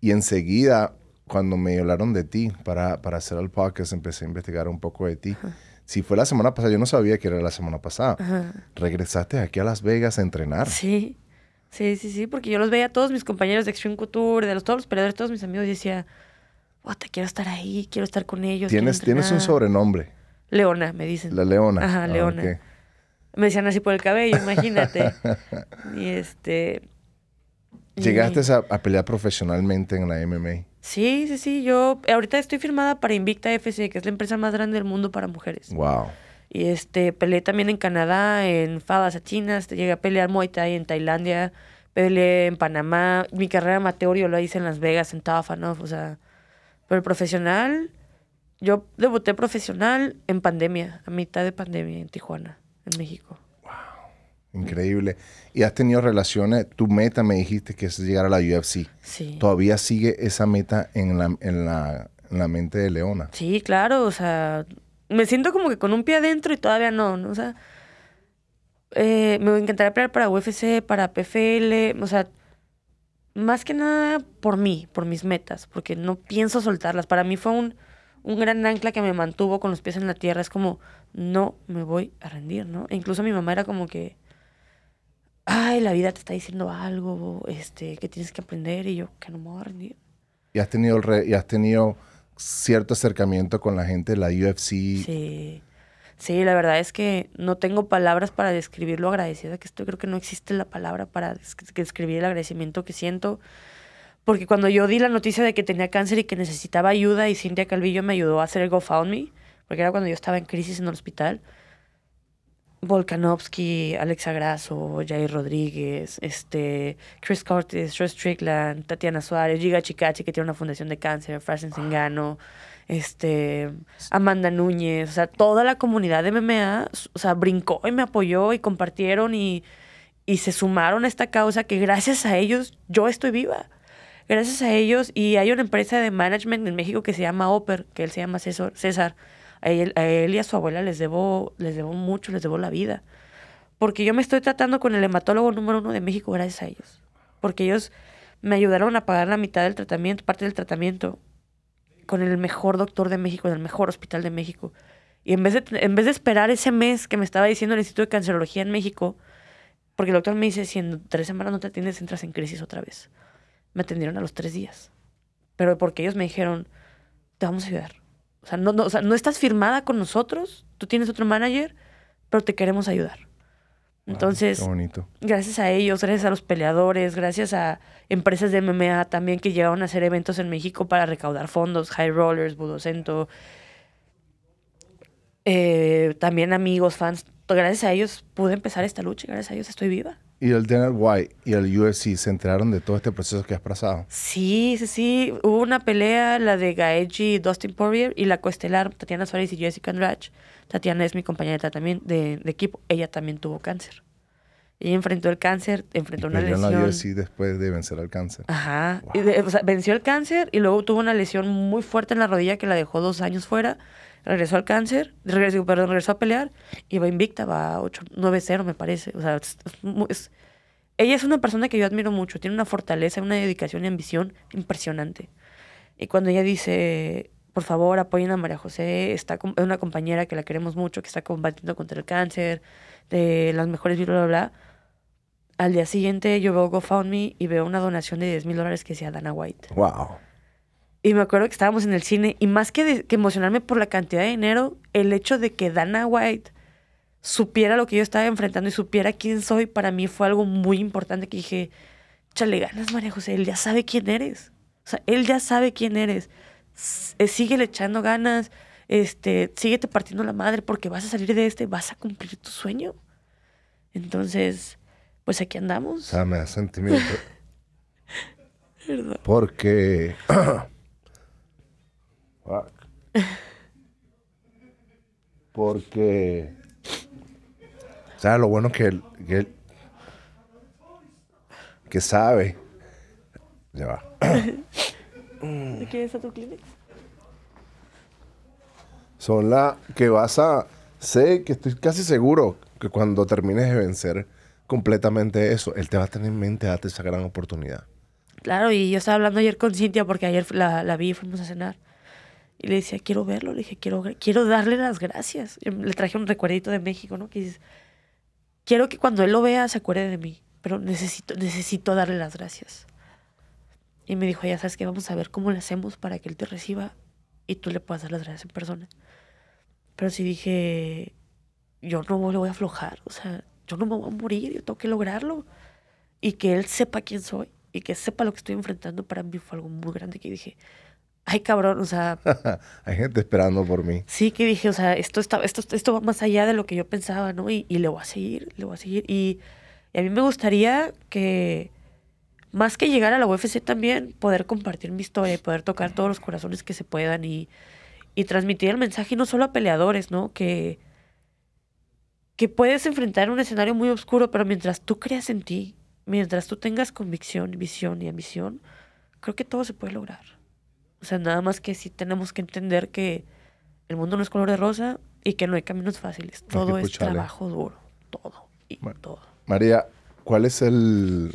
B: Y enseguida, cuando me hablaron de ti para, para hacer el podcast, empecé a investigar un poco de ti. Si fue la semana pasada, yo no sabía que era la semana pasada. Regresaste aquí a Las Vegas a entrenar. Sí.
A: Sí, sí, sí, porque yo los veía a todos mis compañeros de Extreme Couture, de los, todos los peleadores, todos mis amigos, y decía, te quiero estar ahí, quiero estar con ellos. Tienes, tienes un sobrenombre. Leona, me dicen. La Leona. Ajá, ah, Leona. Me decían así por el cabello, imagínate. *laughs* y este. Llegaste A,
B: pelear profesionalmente en la MMA.
A: Sí, sí, sí. Yo ahorita estoy firmada para Invicta FC, que es la empresa más grande del mundo para mujeres. Wow. Y este, peleé también en Canadá, en Fadas a Chinas, llegué a pelear Muay Thai en Tailandia, peleé en Panamá. Mi carrera amateur yo la hice en Las Vegas, en Tafanov, o sea. Pero el profesional, yo debuté profesional en pandemia, a mitad de pandemia, en Tijuana, en México.
B: Wow, increíble. ¿Y has tenido relaciones? Tu meta me dijiste que es llegar a la UFC. Sí. ¿Todavía sigue esa meta en la, en la, en la mente de Leona?
A: Sí, claro, o sea me siento como que con un pie adentro y todavía no, ¿no? O sea, eh, me encantaría pelear para UFC, para PFL, o sea, más que nada por mí, por mis metas, porque no pienso soltarlas. Para mí fue un, un gran ancla que me mantuvo con los pies en la tierra. Es como, no me voy a rendir, ¿no? E incluso mi mamá era como que, ay, la vida te está diciendo algo, este, que tienes que aprender, y yo, que no me voy a rendir.
B: y has tenido cierto acercamiento con la gente de la UFC. Sí.
A: Sí, la verdad es que no tengo palabras para describir lo agradecida que estoy. Creo que no existe la palabra para describir el agradecimiento que siento. Porque cuando yo di la noticia de que tenía cáncer y que necesitaba ayuda y Cintia Calvillo me ayudó a hacer el GoFundMe, porque era cuando yo estaba en crisis en el hospital, Volkanovski, Alexa Grasso, Jair Rodríguez, este, Chris Curtis, Joe Strickland, Tatiana Suárez, Giga Chicachi, que tiene una fundación de cáncer, Frasen Zingano, este, Amanda Núñez, o sea, toda la comunidad de MMA, o sea, brincó y me apoyó y compartieron y, y se sumaron a esta causa que gracias a ellos yo estoy viva. Gracias a ellos y hay una empresa de management en México que se llama Oper, que él se llama César a él, y a su abuela les debo, les debo mucho, les debo la vida. Porque yo me estoy tratando con el hematólogo número uno de México gracias a ellos. Porque ellos me ayudaron a pagar la mitad del tratamiento, parte del tratamiento, con el mejor doctor de México, en el mejor hospital de México. Y en vez, de, en vez de esperar ese mes que me estaba diciendo el Instituto de Cancerología en México, porque el doctor me dice, si en tres semanas no te atiendes, entras en crisis otra vez. Me atendieron a los tres días. Pero porque ellos me dijeron, te vamos a ayudar. O sea, no, no, o sea, no estás firmada con nosotros, tú tienes otro manager, pero te queremos ayudar. Entonces, gracias a ellos, gracias a los peleadores, gracias a empresas de MMA también que llegaron a hacer eventos en México para recaudar fondos, High Rollers, Budocento, eh, también amigos, fans. Gracias a ellos pude empezar esta lucha gracias a ellos estoy viva
B: y el Daniel White y el UFC se enteraron de todo este proceso que has pasado.
A: Sí, sí, sí. Hubo una pelea, la de Gaethje y Dustin Poirier, y la cuestelar Tatiana Suárez y Jessica Andrade. Tatiana es mi compañera también de, equipo. Ella también tuvo cáncer. Ella enfrentó el cáncer, enfrentó una lesión. En la UFC
B: después de vencer al cáncer.
A: Ajá. Y o sea, venció el cáncer y luego tuvo una lesión muy fuerte en la rodilla que la dejó dos años fuera regresó al cáncer, regresó, perdón, regresó a pelear y va invicta, va 9-0 me parece. O sea, es, ella es una persona que yo admiro mucho, tiene una fortaleza, una dedicación y ambición impresionante. Y cuando ella dice, por favor, apoyen a María José, está es una compañera que la queremos mucho, que está combatiendo contra el cáncer, de las mejores, bla, bla, Al día siguiente yo veo GoFundMe y veo una donación de 10 mil dólares que sea Dana White. ¡Wow! Y me acuerdo que estábamos en el cine y más que, emocionarme por la cantidad de dinero, el hecho de que Dana White supiera lo que yo estaba enfrentando y supiera quién soy, para mí fue algo muy importante que dije, chale ganas, María José, él ya sabe quién eres. O sea, él ya sabe quién eres. Eh, le echando ganas, este, síguete partiendo la madre porque vas a salir de este, vas a cumplir tu sueño. Entonces, pues aquí andamos. O sea, me da sentimiento.
B: *laughs* Perdón. Porque... *clears throat* Porque. O sea, lo bueno que él. Que, él, que sabe. Ya va. ¿De es a tu clínica? Son las que vas a. Sé que estoy casi seguro que cuando termines de vencer completamente eso, él te va a tener en mente darte esa gran oportunidad.
A: Claro, y yo estaba hablando ayer con Cintia porque ayer la, la vi y fuimos a cenar. Y le decía, quiero verlo, le dije, quiero, quiero darle las gracias. le traje un recuerdito de México, ¿no? Que dice, quiero que cuando él lo vea se acuerde de mí, pero necesito, necesito darle las gracias. Y me dijo, ya sabes que vamos a ver cómo le hacemos para que él te reciba y tú le puedas dar las gracias en persona. Pero sí dije, yo no le voy a aflojar, o sea, yo no me voy a morir, yo tengo que lograrlo. Y que él sepa quién soy y que sepa lo que estoy enfrentando para mí fue algo muy grande que dije, ay cabrón, o sea...
B: *laughs* Hay gente esperando por mí.
A: Sí, que dije, o sea, esto, está, esto, esto va más allá de lo que yo pensaba, ¿no? Y, y le voy a seguir, le voy a seguir. Y, a mí me gustaría que, más que llegar a la UFC también, poder compartir mi historia y poder tocar todos los corazones que se puedan y, transmitir el mensaje, no solo a peleadores, ¿no? Que, que puedes enfrentar un escenario muy oscuro, pero mientras tú creas en ti, mientras tú tengas convicción, visión y ambición, creo que todo se puede lograr. O sea, nada más que sí tenemos que entender que el mundo no es color de rosa y que no hay caminos fáciles. Todo es trabajo
B: duro. Todo. Y todo. María, ¿cuál es el.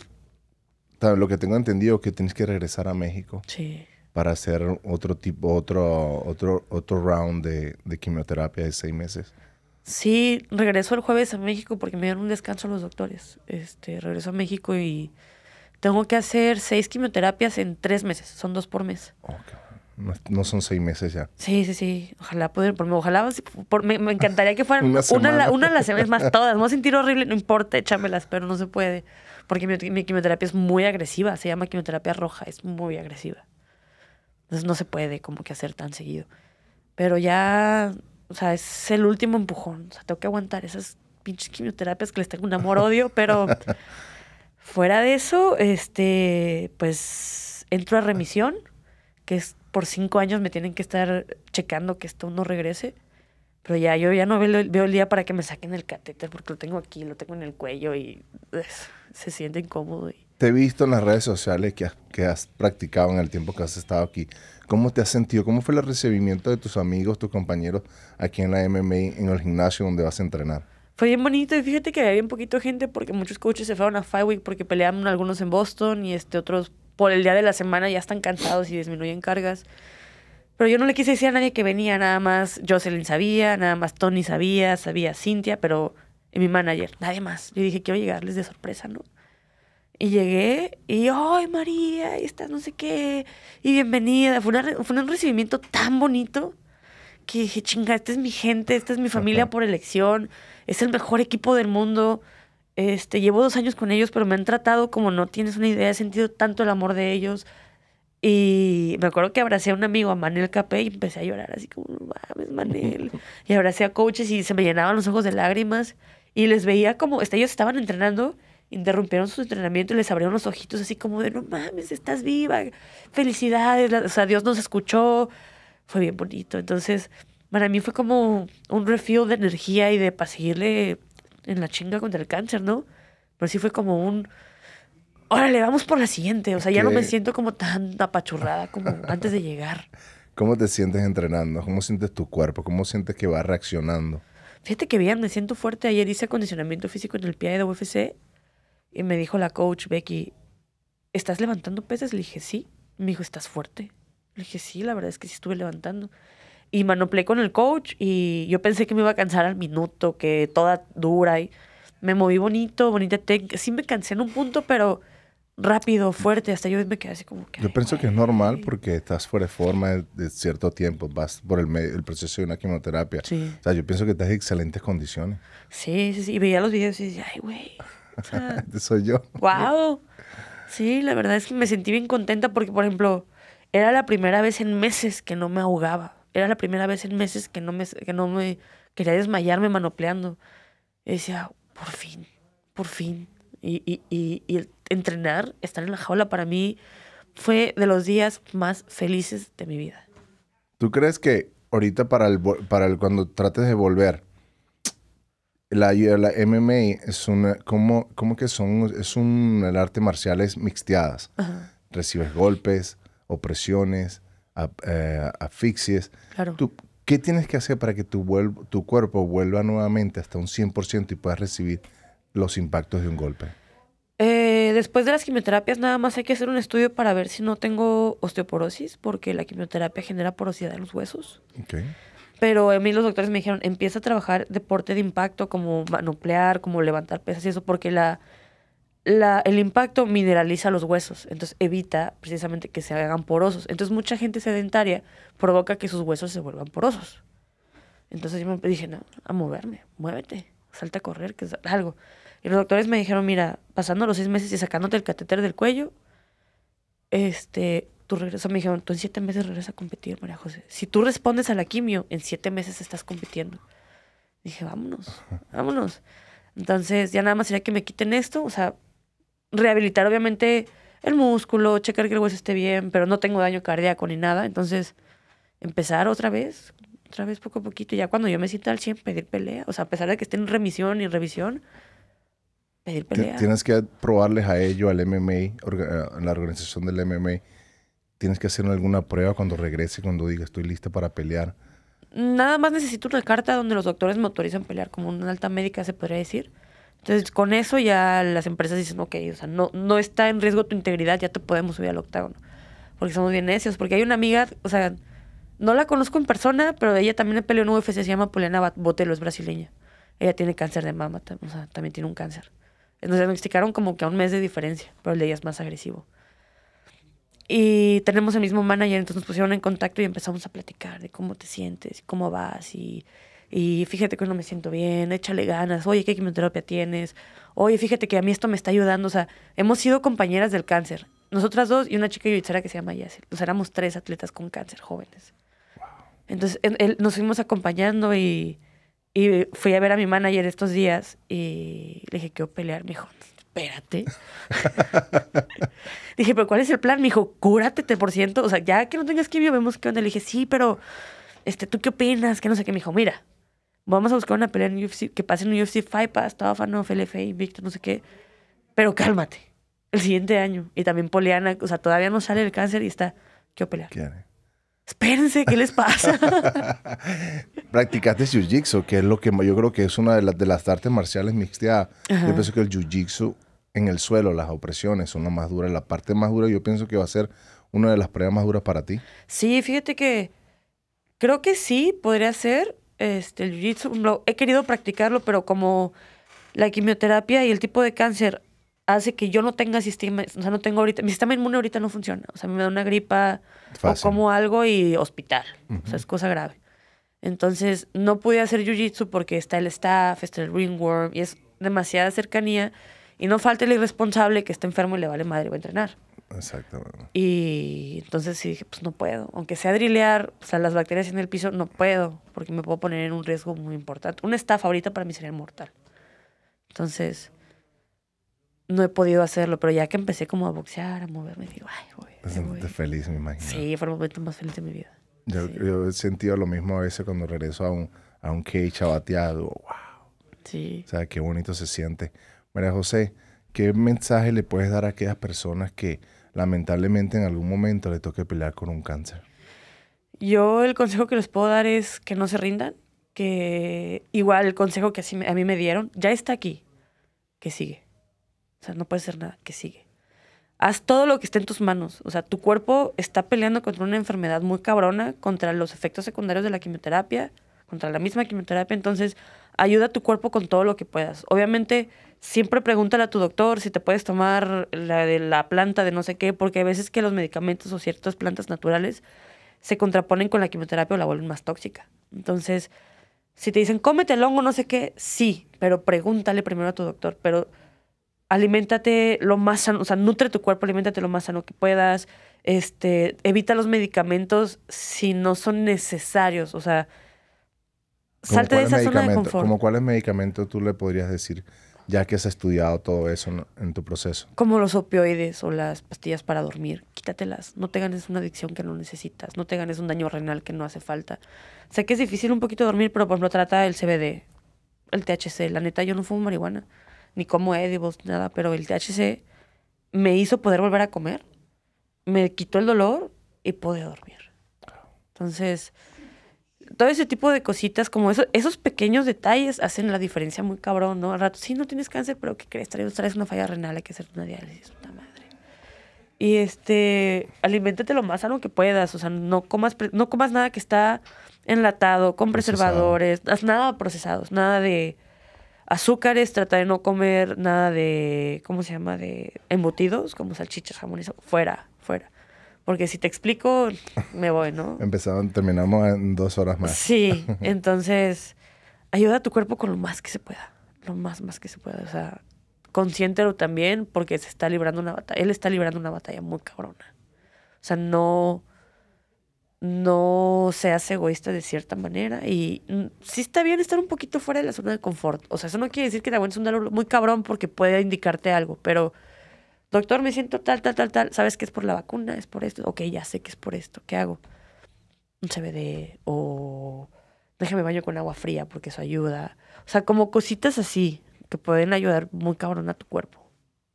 B: Lo que tengo entendido que tienes que regresar a México. Sí. Para hacer otro tipo, otro, otro, otro round de, de quimioterapia de seis meses.
A: Sí, regreso el jueves a México porque me dieron un descanso los doctores. Este, regreso a México y tengo que hacer seis quimioterapias en tres meses, son dos por mes. Oh,
B: no, son seis meses ya.
A: Sí, sí, sí. Ojalá pudiera, ojalá, me, encantaría que fueran *laughs* una, de las semanas más *laughs* todas. Me voy a sentir horrible, no importa, échamelas, pero no se puede. Porque mi, mi, quimioterapia es muy agresiva, se llama quimioterapia roja, es muy agresiva. Entonces no se puede como que hacer tan seguido. Pero ya, o sea, es el último empujón. O sea, tengo que aguantar esas pinches quimioterapias que les tengo un amor-odio, pero... *laughs* Fuera de eso, este, pues entro a remisión, que es por cinco años me tienen que estar checando que esto no regrese. Pero ya, yo ya no veo, el día para que me saquen el catéter porque lo tengo aquí, lo tengo en el cuello y se siente incómodo.
B: Te he visto en las redes sociales que has, que has practicado en el tiempo que has estado aquí. ¿Cómo te has sentido? ¿Cómo fue el recibimiento de tus amigos, tus compañeros aquí en la MMA, en el gimnasio donde vas a entrenar?
A: fue bien bonito y fíjate que había bien poquito gente porque muchos coaches se fueron a Five Week porque peleaban algunos en Boston y este otros por el día de la semana ya están cansados y disminuyen cargas. Pero yo no le quise decir a nadie que venía, nada más Jocelyn sabía, nada más Tony sabía, sabía Cintia, pero mi manager, nadie más. Yo dije, que a llegarles de sorpresa, ¿no? Y llegué y, ¡ay, María! Ahí estás, no sé qué. Y bienvenida. Fue, fue un recibimiento tan bonito que dije, chinga, esta es mi gente, esta es mi familia por elección es el mejor equipo del mundo. Este, llevo dos años con ellos, pero me han tratado como no tienes una idea. He sentido tanto el amor de ellos. Y me acuerdo que abracé a un amigo, a Manel Capé, y empecé a llorar así como, mames, Manel. *laughs* Y abracé a coaches y se me llenaban los ojos de lágrimas. Y les veía como, este, ellos estaban entrenando, interrumpieron su entrenamiento y les abrieron los ojitos así como de, no mames, estás viva, felicidades, o sea, Dios nos escuchó. Fue bien bonito. Entonces, para mí fue como un refío de energía y de para seguirle en la chinga contra el cáncer, ¿no? Pero sí fue como un, órale, vamos por la siguiente. O sea, ya no me siento como tan apachurrada como *laughs* antes de llegar.
B: ¿Cómo te sientes entrenando? ¿Cómo sientes tu cuerpo? ¿Cómo sientes que va reaccionando?
A: Fíjate que bien, me siento fuerte. Ayer hice acondicionamiento físico en el pie de UFC y me dijo la coach Becky, ¿estás levantando pesas? Le dije, sí. Me dijo, ¿estás fuerte? Le dije, sí, la verdad es que sí estuve levantando. Y manoplé con el coach y yo pensé que me iba a cansar al minuto, que toda dura y me moví bonito, bonita técnica. Sí me cansé en un punto, pero rápido, fuerte, hasta yo me quedé así como
B: que... Yo pienso que es normal porque estás fuera de forma de, cierto tiempo, vas por el, el, proceso de una quimioterapia. Sí. O sea, yo pienso que estás en excelentes condiciones.
A: Sí, sí, sí. Y veía los videos y decía, ay, güey.
B: *laughs* Este soy yo.
A: Wow. Sí, la verdad es que me sentí bien contenta porque, por ejemplo, era la primera vez en meses que no me ahogaba era la primera vez en meses que no me, que no me quería desmayarme manopleando. Y decía, por fin, por fin. Y, y, y, y entrenar, estar en la jaula para mí fue de los días más felices de mi vida.
B: ¿Tú crees que ahorita para el, para el cuando trates de volver, la, la MMA es una, ¿Cómo cómo que son, es un, el arte marciales mixteadas. Recibes golpes, opresiones, a, eh, asfixies. ¿Qué tienes que hacer para que tu, cuerpo vuelva nuevamente hasta un 100% y puedas recibir los impactos de un golpe?
A: Eh, después de las quimioterapias nada más hay que hacer un estudio para ver si no tengo osteoporosis, porque la quimioterapia genera porosidad en los huesos. Pero a mí los doctores me dijeron, empieza a trabajar deporte de impacto como manoplear, como levantar pesas y eso, porque la la, el impacto mineraliza los huesos, entonces evita precisamente que se hagan porosos. Entonces mucha gente sedentaria provoca que sus huesos se vuelvan porosos. Entonces yo me dije, no, a moverme, muévete, salta a correr, que es algo. Y los doctores me dijeron, mira, pasando los seis meses y sacándote el catéter del cuello, este, tú regresas, me dijeron, tú en siete meses regresas a competir, María José. Si tú respondes a la quimio, en siete meses estás compitiendo. Dije, vámonos, vámonos. Entonces ya nada más sería que me quiten esto, o sea, rehabilitar, obviamente, el músculo, checar que el hueso esté bien, pero no tengo daño cardíaco ni nada. Entonces, empezar otra vez, otra vez poco a poquito. ya cuando yo me siento al 100, pedir pelea. O sea, a pesar de que esté en remisión y revisión, pedir pelea. Tienes
B: que probarles a ello al MMA, a la organización del MMA. Tienes que hacer alguna prueba cuando regrese, cuando diga estoy lista para pelear.
A: Nada más necesito una carta donde los doctores me autorizan pelear, como una alta médica se podría decir entonces, con eso ya las empresas dicen, ok, o sea, no, no está en riesgo tu integridad, ya te podemos subir al octágono. Porque somos bien necios. Porque hay una amiga, o sea, no la conozco en persona, pero ella también peleó en UFC, se llama Poliana Botelo, es brasileña. Ella tiene cáncer de mama, o sea, también tiene un cáncer. Nos diagnosticaron como que a un mes de diferencia, pero el de ella es más agresivo. Y tenemos el mismo manager, entonces nos pusieron en contacto y empezamos a platicar de cómo te sientes, cómo vas y y fíjate que no me siento bien, échale ganas, oye, ¿qué quimioterapia tienes? Oye, fíjate que a mí esto me está ayudando. O sea, hemos sido compañeras del cáncer. Nosotras dos y una chica yuitzera que se llama Yasil, O éramos tres atletas con cáncer jóvenes. Entonces nos fuimos acompañando y, fui a ver a mi manager estos días y le dije, quiero pelear. Me dijo, espérate. *laughs* dije, pero ¿cuál es el plan? Me dijo, cúrate por ciento. O sea, ya que no tengas quimio, vemos qué onda. Le dije, sí, pero este, ¿tú qué opinas? Que no sé qué. Me dijo, mira, vamos a buscar una pelea en UFC, que pase en UFC Fight Pass, Tófano, FLFA, Victor, no sé qué. Pero cálmate, el siguiente año. Y también Poliana, o sea, todavía no sale el cáncer y está, quiero pelear. ¿Qué Espérense, ¿qué les pasa? *laughs*
B: ¿Practicaste jiu-jitsu? Que es lo que yo creo que es una de las, de las artes marciales mixteadas. Yo pienso que el jiu-jitsu en el suelo, las opresiones son las más duras. La parte más dura yo pienso que va a ser una de las pruebas más duras para ti.
A: Sí, fíjate que creo que sí, podría ser este, el jiu-jitsu, he querido practicarlo, pero como la quimioterapia y el tipo de cáncer hace que yo no tenga sistema, o sea, no tengo ahorita, mi sistema inmune ahorita no funciona. O sea, me da una gripa o como algo y hospital. O sea, es cosa grave. Entonces, no pude hacer jiu-jitsu porque está el staff, está el ringworm y es demasiada cercanía. Y no falta el irresponsable que está enfermo y le vale madre, va a entrenar.
B: Exactamente.
A: Y entonces sí dije, pues no puedo. Aunque sea drilear, o sea, las bacterias en el piso, no puedo, porque me puedo poner en un riesgo muy importante. Una estafa ahorita para mí sería mortal. Entonces, no he podido hacerlo, pero ya que empecé como a boxear, a moverme, digo, ay,
B: güey. feliz, me imagino. Sí,
A: fue el momento más feliz de mi vida.
B: Yo, he sentido lo mismo a veces cuando regreso a un, a un cage abateado. wow. Sí. O sea, qué bonito se siente. Mira José, ¿qué mensaje le puedes dar a aquellas personas que lamentablemente en algún momento le toque pelear con un cáncer?
A: Yo el consejo que les puedo dar es que no se rindan, que igual el consejo que a mí me dieron, ya está aquí, que sigue. O sea, no puede ser nada, que sigue. Haz todo lo que esté en tus manos. O sea, tu cuerpo está peleando contra una enfermedad muy cabrona, contra los efectos secundarios de la quimioterapia, contra la misma quimioterapia. Entonces, ayuda a tu cuerpo con todo lo que puedas. Obviamente, siempre pregúntale a tu doctor si te puedes tomar la de la planta de no sé qué, porque a veces que los medicamentos o ciertas plantas naturales se contraponen con la quimioterapia o la vuelven más tóxica. Entonces, si te dicen, cómete el hongo, no sé qué, sí, pero pregúntale primero a tu doctor, pero aliméntate lo más sano, o sea, nutre tu cuerpo, alimentate lo más sano que puedas, este, evita los medicamentos si no son necesarios, o sea,
B: salte de esa zona de confort. ¿Como cuáles medicamentos tú le podrías decir, ya que has estudiado todo eso en, tu proceso?
A: Como los opioides o las pastillas para dormir. Quítatelas. No te ganes una adicción que no necesitas. No te ganes un daño renal que no hace falta. Sé que es difícil un poquito dormir, pero por ejemplo, trata el CBD, el THC. La neta, yo no fumo marihuana, ni como edibles, nada, pero el THC me hizo poder volver a comer, me quitó el dolor y pude dormir. Entonces todo ese tipo de cositas, como eso, esos pequeños detalles hacen la diferencia muy cabrón, ¿no? Al rato, sí, no tienes cáncer, pero ¿qué crees? Traes, una falla renal, hay que hacer una diálisis, puta madre. Y este, aliméntate lo más sano que puedas, o sea, no comas, no comas nada que está enlatado, con preservadores, haz nada procesados, nada de azúcares, trata de no comer nada de, ¿cómo se llama? De embutidos, como salchichas, jamones, fuera, fuera porque si te explico, me voy, ¿no?
B: Empezamos, terminamos en dos horas más. Sí, *laughs*
A: entonces, ayuda a tu cuerpo con lo más que se pueda, lo más, más que se pueda. O sea, consiéntelo también porque se está librando una batalla, él está librando una batalla muy cabrona. O sea, no, no seas egoísta de cierta manera y mm, sí está bien estar un poquito fuera de la zona de confort. O sea, eso no quiere decir que te aguantes un dolor muy cabrón porque puede indicarte algo, pero doctor, me siento tal, tal, tal, tal, ¿sabes que es por la vacuna? ¿Es por esto? Ok, ya sé que es por esto, ¿qué hago? Un CBD o déjame baño con agua fría porque eso ayuda. O sea, como cositas así que pueden ayudar muy cabrón a tu cuerpo.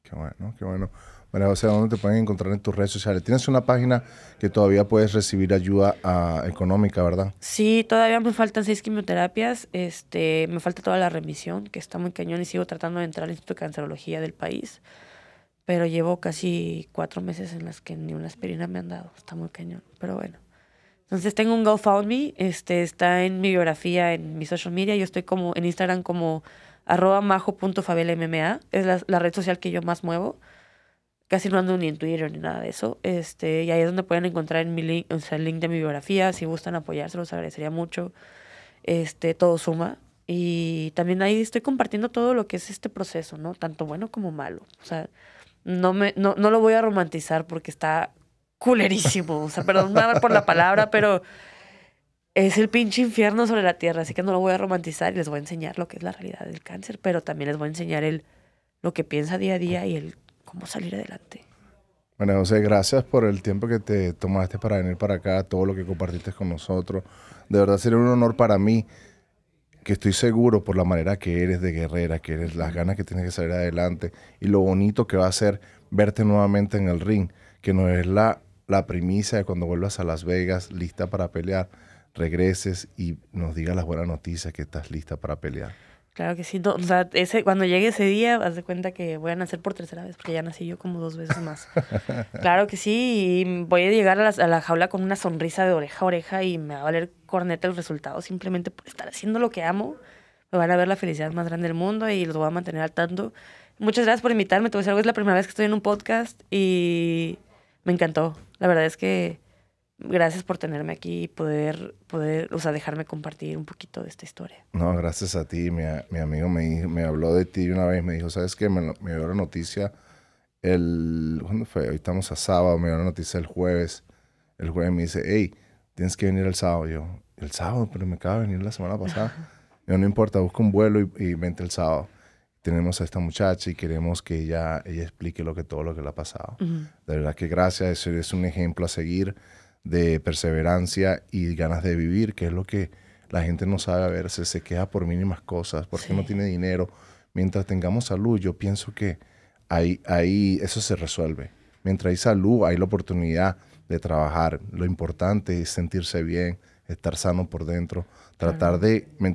B: Qué bueno, qué bueno. o sea, ¿dónde te pueden encontrar en tus redes sociales? Tienes una página que todavía puedes recibir ayuda ah, económica, ¿verdad?
A: Sí, todavía me faltan seis quimioterapias. Este, me falta toda la remisión, que está muy cañón y sigo tratando de entrar al Instituto de Cancerología del país. Pero llevo casi cuatro meses en las que ni una aspirina me han dado. Está muy cañón, pero bueno. Entonces tengo un GoFundMe, este, está en mi biografía, en mis social media. Yo estoy como en Instagram como arroba majo.fabelmma. Es la, la, red social que yo más muevo. Casi no ando ni en Twitter ni nada de eso. Este, y ahí es donde pueden encontrar en mi link, o sea, el link de mi biografía. Si gustan apoyarse, los agradecería mucho. Este, todo suma. Y también ahí estoy compartiendo todo lo que es este proceso, ¿no? Tanto bueno como malo. O sea, no, me, no, lo voy a romantizar porque está culerísimo. O sea, perdón por la palabra, pero es el pinche infierno sobre la tierra. Así que no lo voy a romantizar y les voy a enseñar lo que es la realidad del cáncer, pero también les voy a enseñar el, lo que piensa día a día y el cómo salir adelante.
B: Bueno, José, gracias por el tiempo que te tomaste para venir para acá, todo lo que compartiste con nosotros. De verdad sería un honor para mí que estoy seguro por la manera que eres de guerrera, que eres las ganas que tienes que salir adelante y lo bonito que va a ser verte nuevamente en el ring, que no es la, la premisa de cuando vuelvas a Las Vegas lista para pelear, regreses y nos digas las buenas noticias que estás lista para pelear.
A: Claro que sí. o sea, ese, cuando llegue ese día, haz de cuenta que voy a nacer por tercera vez, porque ya nací yo como dos veces más. *laughs* claro que sí. Y voy a llegar a la, a la, jaula con una sonrisa de oreja a oreja y me va a valer corneta el resultado simplemente por estar haciendo lo que amo. Me van a ver la felicidad más grande del mundo y los voy a mantener al tanto. Muchas gracias por invitarme. Te voy a decir algo, es la primera vez que estoy en un podcast y me encantó. La verdad es que gracias por tenerme aquí y poder, poder, o sea, dejarme compartir un poquito de esta historia.
B: No, gracias a ti. Mi, mi amigo me, me, habló de ti una vez, me dijo, ¿sabes qué? Me, dio la noticia el, ¿cuándo fue? Hoy estamos a sábado, me dio la noticia el jueves. El jueves me dice, hey, tienes que venir el sábado. Yo, el sábado, pero me acaba de venir la semana pasada. yo, no importa, busco un vuelo y, y, vente el sábado. Tenemos a esta muchacha y queremos que ella, ella explique lo que, todo lo que le ha pasado. De verdad que gracias, eso es un ejemplo a seguir de perseverancia y ganas de vivir, que es lo que la gente no sabe a verse, se queda por mínimas cosas, porque no tiene dinero. Mientras tengamos salud, yo pienso que ahí, ahí eso se resuelve. Mientras hay salud, hay la oportunidad de trabajar. Lo importante es sentirse bien, estar sano por dentro, tratar de, ¿me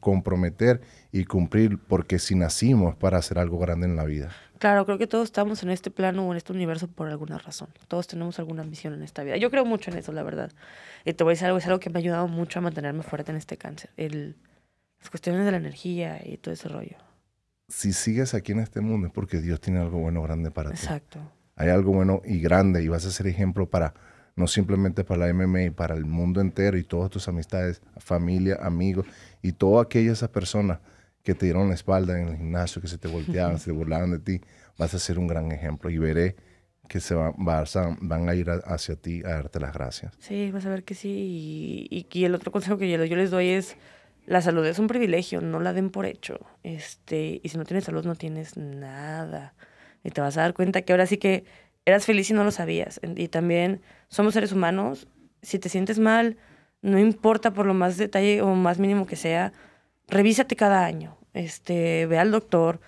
B: comprometer y cumplir, porque si nacimos para hacer algo grande en la vida.
A: Claro, creo que todos estamos en este plano o en este universo por alguna razón. Todos tenemos alguna misión en esta vida. Yo creo mucho en eso, la verdad. Y te voy a decir algo, es algo que me ha ayudado mucho a mantenerme fuerte en este cáncer. El, las cuestiones de la energía y todo ese rollo.
B: Si sigues aquí en este mundo es porque Dios tiene algo bueno grande para ti. Exacto. Hay algo bueno y grande y vas a ser ejemplo para no simplemente para la MMA, para el mundo entero y todas tus amistades, familia, amigos y todas aquellas personas que te dieron la espalda en el gimnasio, que se te volteaban, se burlaban de ti, vas a ser un gran ejemplo y veré que se van, van a ir hacia ti a darte las gracias.
A: Sí, vas a ver que sí. Y, y, el otro consejo que yo, yo les doy es, la salud es un privilegio, no la den por hecho. Este, y si no tienes salud, no tienes nada. Y te vas a dar cuenta que ahora sí que eras feliz y no lo sabías. Y también somos seres humanos. Si te sientes mal, no importa por lo más detalle o más mínimo que sea, revísate cada año. Este, ve al doctor,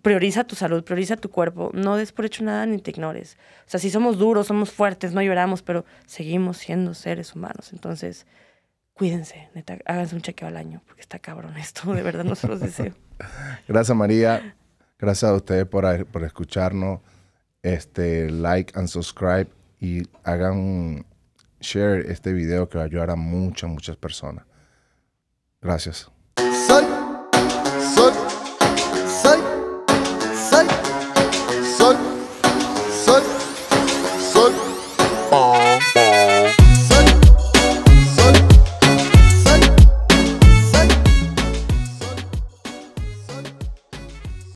A: prioriza tu salud, prioriza tu cuerpo. No des por hecho nada ni te ignores. O sea, si somos duros, somos fuertes, no lloramos, pero seguimos siendo seres humanos. Entonces, cuídense, neta, háganse un chequeo al año, porque está cabrón esto, de verdad, no se los deseo.
B: *laughs* Gracias, María. Gracias a ustedes por, por escucharnos este, like and subscribe y hagan share este video que va a ayudar a muchas, muchas personas. Gracias.